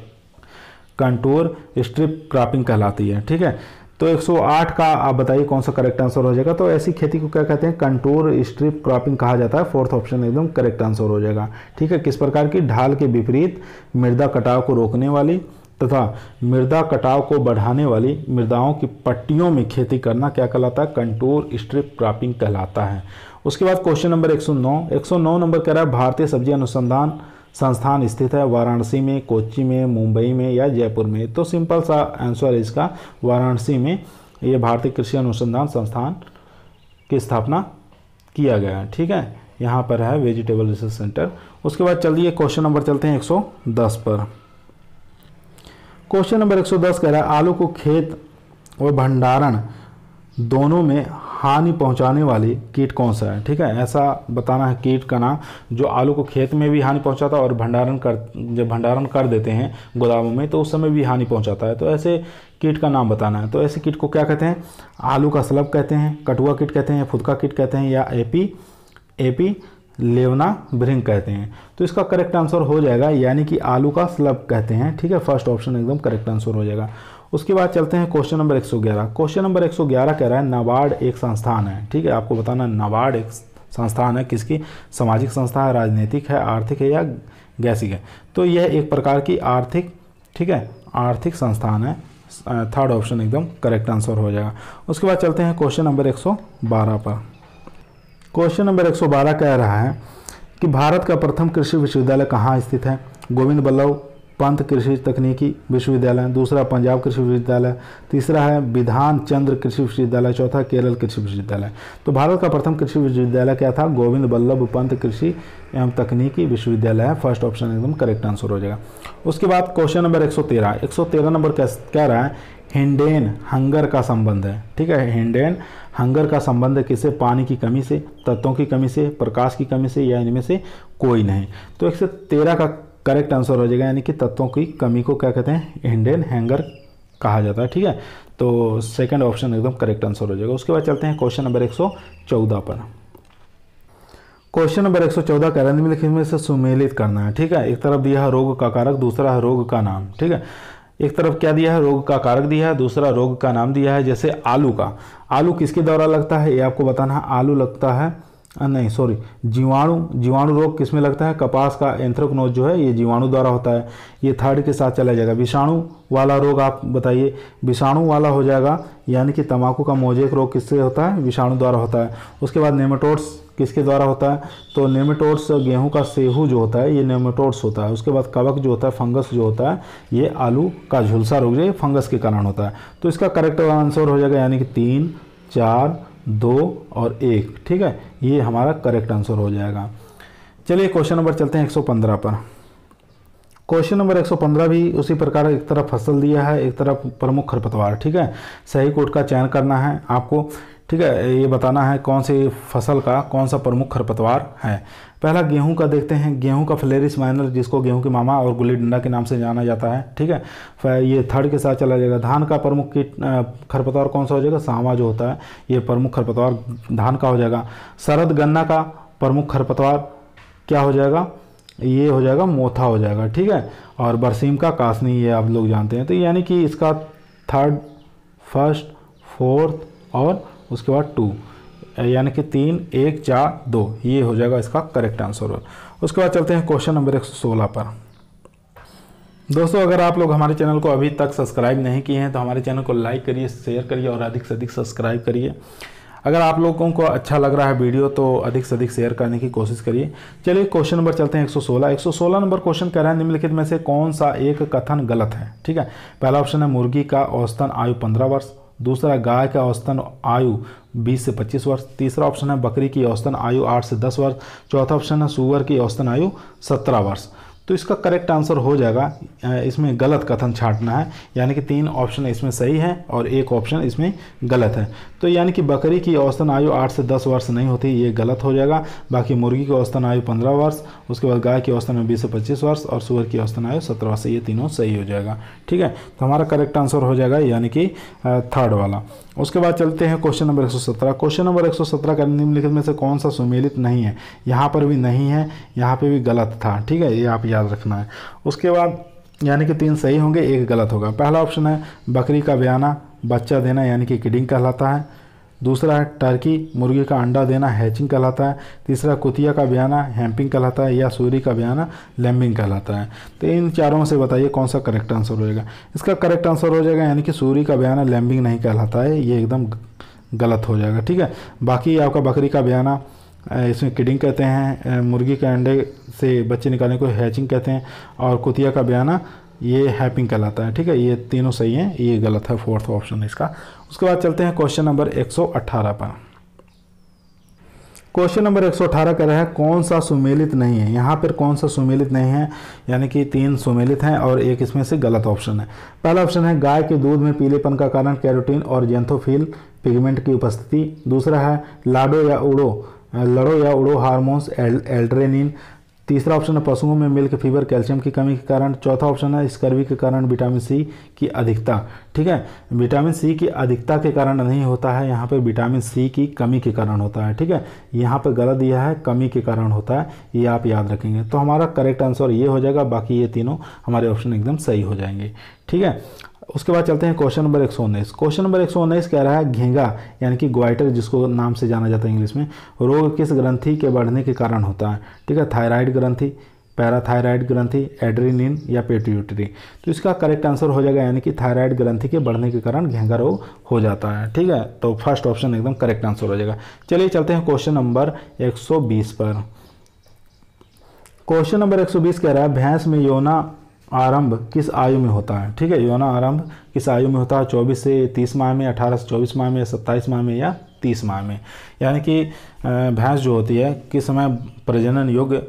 कंटूर स्ट्रिप क्रॉपिंग कहलाती है ठीक है तो 108 का आप बताइए कौन सा करेक्ट आंसर हो जाएगा तो ऐसी खेती को क्या कहते हैं कंटूर स्ट्रिप क्रॉपिंग कहा जाता है फोर्थ ऑप्शन एकदम करेक्ट आंसर हो जाएगा ठीक है किस प्रकार की ढाल के विपरीत मृदा कटाव को रोकने वाली तथा मृदा कटाव को बढ़ाने वाली मृदाओं की पट्टियों में खेती करना क्या कहलाता है कंटूर स्ट्रिप क्रॉपिंग कहलाता है उसके बाद क्वेश्चन नंबर 109 109 नंबर कह रहा है भारतीय सब्जी अनुसंधान संस्थान स्थित है वाराणसी में कोच्चि में मुंबई में या जयपुर में तो सिंपल सा आंसर है इसका वाराणसी में ये भारतीय कृषि अनुसंधान संस्थान की स्थापना किया गया है ठीक है यहाँ पर है वेजिटेबल रिसर्च सेंटर उसके बाद चलिए क्वेश्चन नंबर चलते हैं 110 पर क्वेश्चन नंबर 110 कह रहा है आलू को खेत और भंडारण दोनों में हानि पहुंचाने वाले कीट कौन सा है ठीक है ऐसा बताना है कीट का नाम जो आलू को खेत में भी हानि पहुंचाता है और भंडारण कर जब भंडारण कर देते हैं गोदामों में तो उस समय भी हानि पहुंचाता है तो ऐसे कीट का नाम बताना है तो ऐसे कीट को क्या कहते हैं आलू का सलब कहते हैं कटुआ कीट कहते हैं फुदका कीट कहते हैं या एपी एपी लेवना भृंग कहते हैं तो इसका करेक्ट आंसर हो जाएगा यानी कि आलू का स्लब कहते हैं ठीक है फर्स्ट ऑप्शन एकदम करेक्ट आंसर हो जाएगा उसके बाद चलते हैं क्वेश्चन नंबर 111 क्वेश्चन नंबर 111 कह रहा है नाबार्ड एक संस्थान है ठीक है आपको बताना नाबार्ड एक संस्थान है किसकी सामाजिक संस्था है राजनीतिक है आर्थिक है या गैसिक है तो यह एक प्रकार की आर्थिक ठीक है आर्थिक संस्थान है थर्ड ऑप्शन एकदम करेक्ट आंसर हो जाएगा उसके बाद चलते हैं क्वेश्चन नंबर 112 पर क्वेश्चन नंबर 112 कह रहा है कि भारत का प्रथम कृषि विश्वविद्यालय कहाँ स्थित है गोविंद बल्लभ पंत कृषि तकनीकी विश्वविद्यालय दूसरा पंजाब कृषि विश्वविद्यालय तीसरा है विधान चंद्र कृषि विश्वविद्यालय चौथा केरल कृषि विश्वविद्यालय तो भारत का प्रथम कृषि विश्वविद्यालय क्या था गोविंद बल्लभ पंत कृषि एवं तकनीकी विश्वविद्यालय है फर्स्ट ऑप्शन एकदम करेक्ट आंसर हो जाएगा उसके बाद क्वेश्चन नंबर एक सौ नंबर कह रहा है हिंडेन हंगर का संबंध है ठीक है हिंडेन हंगर का संबंध है किसे पानी की कमी से तत्वों की कमी से प्रकाश की कमी से या इनमें से कोई नहीं तो एक सौ तेरह का करेक्ट आंसर हो जाएगा यानी कि तत्वों की कमी को क्या कहते हैं हिंडेन हैंगर कहा जाता है ठीक है तो सेकंड ऑप्शन एकदम करेक्ट आंसर हो जाएगा उसके बाद चलते हैं क्वेश्चन नंबर 114 पर क्वेश्चन नंबर 114 चौदह रंग लिखित में से सुमेलित करना है ठीक है एक तरफ दिया है रोग का कारक दूसरा है रोग का नाम ठीक है एक तरफ क्या दिया है रोग का कारक दिया है दूसरा रोग का नाम दिया है जैसे आलू का आलू किसके द्वारा लगता है ये आपको बताना है आलू लगता है नहीं सॉरी जीवाणु जीवाणु रोग किस में लगता है कपास का एंथ्रोकनोज जो है ये जीवाणु द्वारा होता है ये थर्ड के साथ चला जाएगा विषाणु वाला रोग आप बताइए विषाणु वाला हो जाएगा यानी कि तंबाकू का मोजेक रोग किससे होता है विषाणु द्वारा होता है उसके बाद नेमेटोड्स किसके द्वारा होता है तो नेमेटोड्स गेहूं का सेहू जो होता है ये नेमेटोड्स होता है उसके बाद कवक जो होता है फंगस जो होता है ये आलू का झुलसा रोग ये फंगस के कारण होता है तो इसका करेक्ट आंसर हो जाएगा यानी कि तीन चार दो और एक ठीक है ये हमारा करेक्ट आंसर हो जाएगा चलिए क्वेश्चन नंबर चलते हैं 115 पर क्वेश्चन नंबर 115 भी उसी प्रकार एक तरफ फसल दिया है एक तरफ प्रमुख खरपतवार ठीक है सही कोट का चयन करना है आपको ठीक है ये बताना है कौन सी फसल का कौन सा प्रमुख खरपतवार है पहला गेहूं का देखते हैं गेहूं का फ्लेरिस माइनर जिसको गेहूं के मामा और गुल्ली डंडा के नाम से जाना जाता है ठीक है ये थर्ड के साथ चला जाएगा धान का प्रमुख कीट खरपतवार कौन सा हो जाएगा सामा जो होता है ये प्रमुख खरपतवार धान का हो जाएगा शरद गन्ना का प्रमुख खरपतवार क्या हो जाएगा ये हो जाएगा मोथा हो जाएगा ठीक है और बरसीम का कासनी ये आप लोग जानते हैं तो यानी कि इसका थर्ड फर्स्ट फोर्थ और उसके बाद टू यानी कि तीन एक चार दो ये हो जाएगा इसका करेक्ट आंसर उसके बाद चलते हैं क्वेश्चन नंबर एक पर दोस्तों अगर आप लोग हमारे चैनल को अभी तक सब्सक्राइब नहीं किए हैं तो हमारे चैनल को लाइक करिए शेयर करिए और अधिक से अधिक सब्सक्राइब करिए अगर आप लोगों को अच्छा लग रहा है वीडियो तो अधिक से अधिक शेयर करने की कोशिश करिए चलिए क्वेश्चन नंबर चलते हैं 116 116 नंबर क्वेश्चन कह रहा है निम्नलिखित में से कौन सा एक कथन गलत है ठीक है पहला ऑप्शन है मुर्गी का औसतन आयु पंद्रह वर्ष दूसरा गाय का औसतन आयु 20 से 25 वर्ष तीसरा ऑप्शन है बकरी की औसतन आयु 8 से 10 वर्ष चौथा ऑप्शन है सुअर की औसतन आयु 17 वर्ष तो इसका करेक्ट आंसर हो जाएगा इसमें गलत कथन छाटना है यानी कि तीन ऑप्शन इसमें सही है और एक ऑप्शन इसमें गलत है तो यानी कि बकरी की औसतन आयु आठ से दस वर्ष नहीं होती ये गलत हो जाएगा बाकी मुर्गी की औसतन आयु पंद्रह वर्ष उसके बाद गाय की औसतन में बीस से पच्चीस वर्ष और सुअर की औसतन आयु सत्रह वर्ष ये तीनों सही हो जाएगा ठीक है तो हमारा करेक्ट आंसर हो जाएगा यानी कि थर्ड वाला उसके बाद चलते हैं क्वेश्चन नंबर 117 क्वेश्चन नंबर 117 का निम्नलिखित में से कौन सा सुमेलित नहीं है यहाँ पर भी नहीं है यहाँ पे भी गलत था ठीक है ये आप याद रखना है उसके बाद यानी कि तीन सही होंगे एक गलत होगा पहला ऑप्शन है बकरी का बयाना बच्चा देना यानी कि किडिंग कहलाता है दूसरा है टर्की मुर्गी का अंडा देना हैचिंग कहलाता है तीसरा कुतिया का बयाना हैम्पिंग कहलाता है या सूरी का बयाना लैम्बिंग कहलाता है तो इन चारों से बताइए कौन सा करेक्ट आंसर हो जाएगा इसका करेक्ट आंसर हो जाएगा यानी कि सूरी का बयाना लैम्बिंग नहीं कहलाता है ये एकदम गलत हो जाएगा ठीक है बाकी आपका बकरी का बयाना इसमें किडिंग कहते हैं मुर्गी के अंडे से बच्चे निकालने को हैचिंग कहते हैं और कुतिया का बयाना ये हैपिंग कहलाता है ठीक है ये तीनों सही हैं ये गलत है फोर्थ ऑप्शन इसका उसके बाद चलते हैं क्वेश्चन नंबर 118 पर क्वेश्चन नंबर 118 कह रहा है कौन सा सुमेलित नहीं है यहाँ पर कौन सा सुमेलित नहीं है यानी कि तीन सुमेलित हैं और एक इसमें से गलत ऑप्शन है पहला ऑप्शन है गाय के दूध में पीलेपन का कारण कैरोटीन और जेंथोफिल पिगमेंट की उपस्थिति दूसरा है लाडो या उड़ो लड़ो या उड़ो हार्मोन्स एल, एल्ड्रेनिन तीसरा ऑप्शन है पशुओं में मिल्क फीवर कैल्शियम की कमी के कारण चौथा ऑप्शन है स्कर्वी के कारण विटामिन सी की अधिकता ठीक है विटामिन सी की अधिकता के कारण नहीं होता है यहाँ पे विटामिन सी की कमी के कारण होता है ठीक है यहाँ पे गलत दिया है कमी के कारण होता है ये आप याद रखेंगे तो हमारा करेक्ट आंसर ये हो जाएगा बाकी ये तीनों हमारे ऑप्शन एकदम सही हो जाएंगे ठीक है उसके बाद चलते हैं क्वेश्चन नंबर एक सौ उन्नीस क्वेश्चन नंबर एक सौ उन्नीस कह रहा है घेंगा यानी कि ग्वाइटर जिसको नाम से जाना जाता है इंग्लिश में रोग किस ग्रंथि के बढ़ने के कारण होता है ठीक है थायराइड ग्रंथि पैराथायराइड ग्रंथि एड्रीनिन या पेट्रियोटरी तो इसका करेक्ट आंसर हो जाएगा यानी कि थायराइड ग्रंथि के बढ़ने के कारण घेंगा रोग हो जाता है ठीक है तो फर्स्ट ऑप्शन एकदम करेक्ट आंसर हो जाएगा चलिए चलते हैं क्वेश्चन नंबर एक पर क्वेश्चन नंबर 120 कह रहा है भैंस में योना आरंभ किस आयु में होता है ठीक है यौना आरंभ किस आयु में होता है 24 से 30 माह में 18 से 24 माह में सत्ताईस माह में या 30 माह में यानी कि भैंस जो होती है किस समय प्रजनन योग्य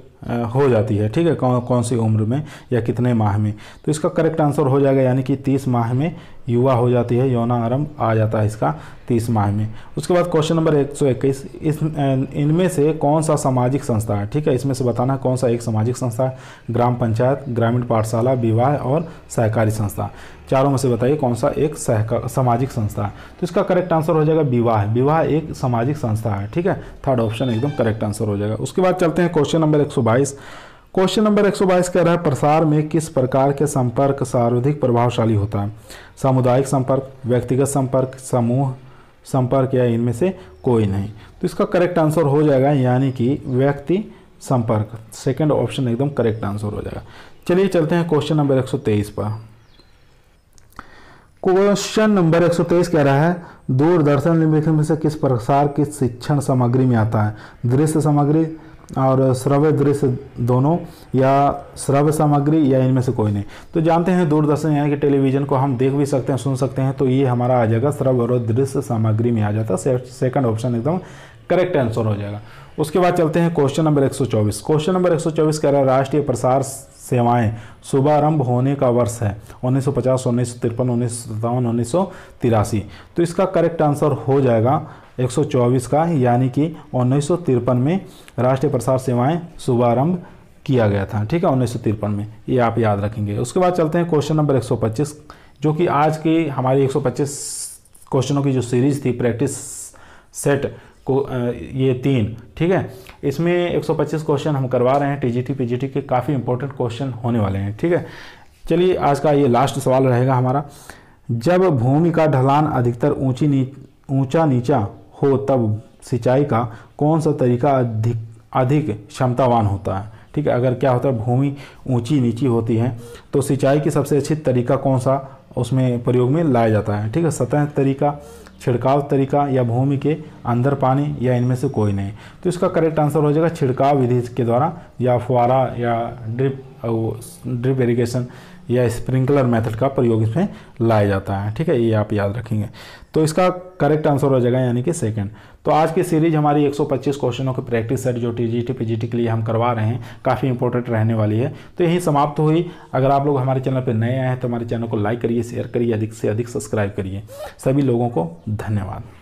हो जाती है ठीक है कौन कौन सी उम्र में या कितने माह में तो इसका करेक्ट आंसर हो जाएगा यानी कि तीस माह में युवा हो जाती है यौना आरंभ आ जाता है इसका तीस माह में उसके बाद क्वेश्चन नंबर एक सौ इक्कीस इस इनमें से कौन सा सामाजिक संस्था है ठीक है इसमें से बताना कौन सा एक सामाजिक संस्था है ग्राम पंचायत ग्रामीण पाठशाला विवाह और सहकारी संस्था चारों में से बताइए कौन सा एक सामाजिक संस्था है तो इसका करेक्ट आंसर हो जाएगा विवाह विवाह एक सामाजिक संस्था है ठीक है थर्ड ऑप्शन एकदम करेक्ट आंसर हो जाएगा उसके बाद चलते हैं क्वेश्चन नंबर एक क्वेश्चन नंबर 122 कह रहा है प्रसार में किस प्रकार के संपर्क सर्वाधिक प्रभावशाली होता है सामुदायिक संपर्क व्यक्तिगत संपर्क समूह संपर्क या इनमें से कोई नहीं तो इसका करेक्ट आंसर हो जाएगा यानी कि व्यक्ति संपर्क सेकंड ऑप्शन एकदम करेक्ट आंसर हो जाएगा चलिए चलते हैं क्वेश्चन नंबर 123 पर क्वेश्चन नंबर 123 कह रहा है दूरदर्शन निम्नलिखित में से किस प्रसार की शिक्षण सामग्री में आता है दृश्य सामग्री और श्रव्य दृश्य दोनों या श्रव्य सामग्री या इनमें से कोई नहीं तो जानते हैं दूरदर्शन यानी कि टेलीविज़न को हम देख भी सकते हैं सुन सकते हैं तो ये हमारा आ जाएगा श्रव्य और दृश्य सामग्री में आ जाता है सेकंड ऑप्शन एकदम करेक्ट आंसर हो जाएगा उसके बाद चलते हैं क्वेश्चन नंबर 124 क्वेश्चन नंबर 124 कह रहा है राष्ट्रीय प्रसार सेवाएं शुभारंभ होने का वर्ष है उन्नीस सौ पचास उन्नीस सौ तिरपन उन्नीस सौ सत्तावन उन्नीस सौ तिरासी तो इसका करेक्ट आंसर हो जाएगा 124 का यानी कि उन्नीस में राष्ट्रीय प्रसार सेवाएं शुभारंभ किया गया था ठीक है उन्नीस में ये आप याद रखेंगे उसके बाद चलते हैं क्वेश्चन नंबर 125 जो कि आज की हमारी 125 क्वेश्चनों की जो सीरीज थी प्रैक्टिस सेट को ये तीन ठीक है इसमें 125 क्वेश्चन हम करवा रहे हैं टीजीटी पीजीटी के काफ़ी इंपॉर्टेंट क्वेश्चन होने वाले हैं ठीक है चलिए आज का ये लास्ट सवाल रहेगा हमारा जब भूमि का ढलान अधिकतर ऊंची नी ऊंचा नीचा हो तब सिंचाई का कौन सा तरीका अधिक अधिक क्षमतावान होता है ठीक है अगर क्या होता है भूमि ऊंची नीची होती है तो सिंचाई की सबसे अच्छी तरीका कौन सा उसमें प्रयोग में लाया जाता है ठीक है सतह तरीका छिड़काव तरीका या भूमि के अंदर पानी या इनमें से कोई नहीं तो इसका करेक्ट आंसर हो जाएगा छिड़काव विधि के द्वारा या फुहारा या ड्रिप ड्रिप इरीगेशन या स्प्रिंकलर मेथड का प्रयोग इसमें लाया जाता है ठीक है ये आप याद रखेंगे तो इसका करेक्ट आंसर हो जाएगा यानी कि सेकंड तो आज की सीरीज हमारी 125 क्वेश्चनों की प्रैक्टिस सेट जो टी जी टी के लिए हम करवा रहे हैं काफ़ी इंपॉर्टेंट रहने वाली है तो यही समाप्त हुई अगर आप लोग हमारे चैनल पर नए आए हैं तो हमारे चैनल को लाइक करिए शेयर करिए अधिक से अधिक सब्सक्राइब करिए सभी लोगों को धन्यवाद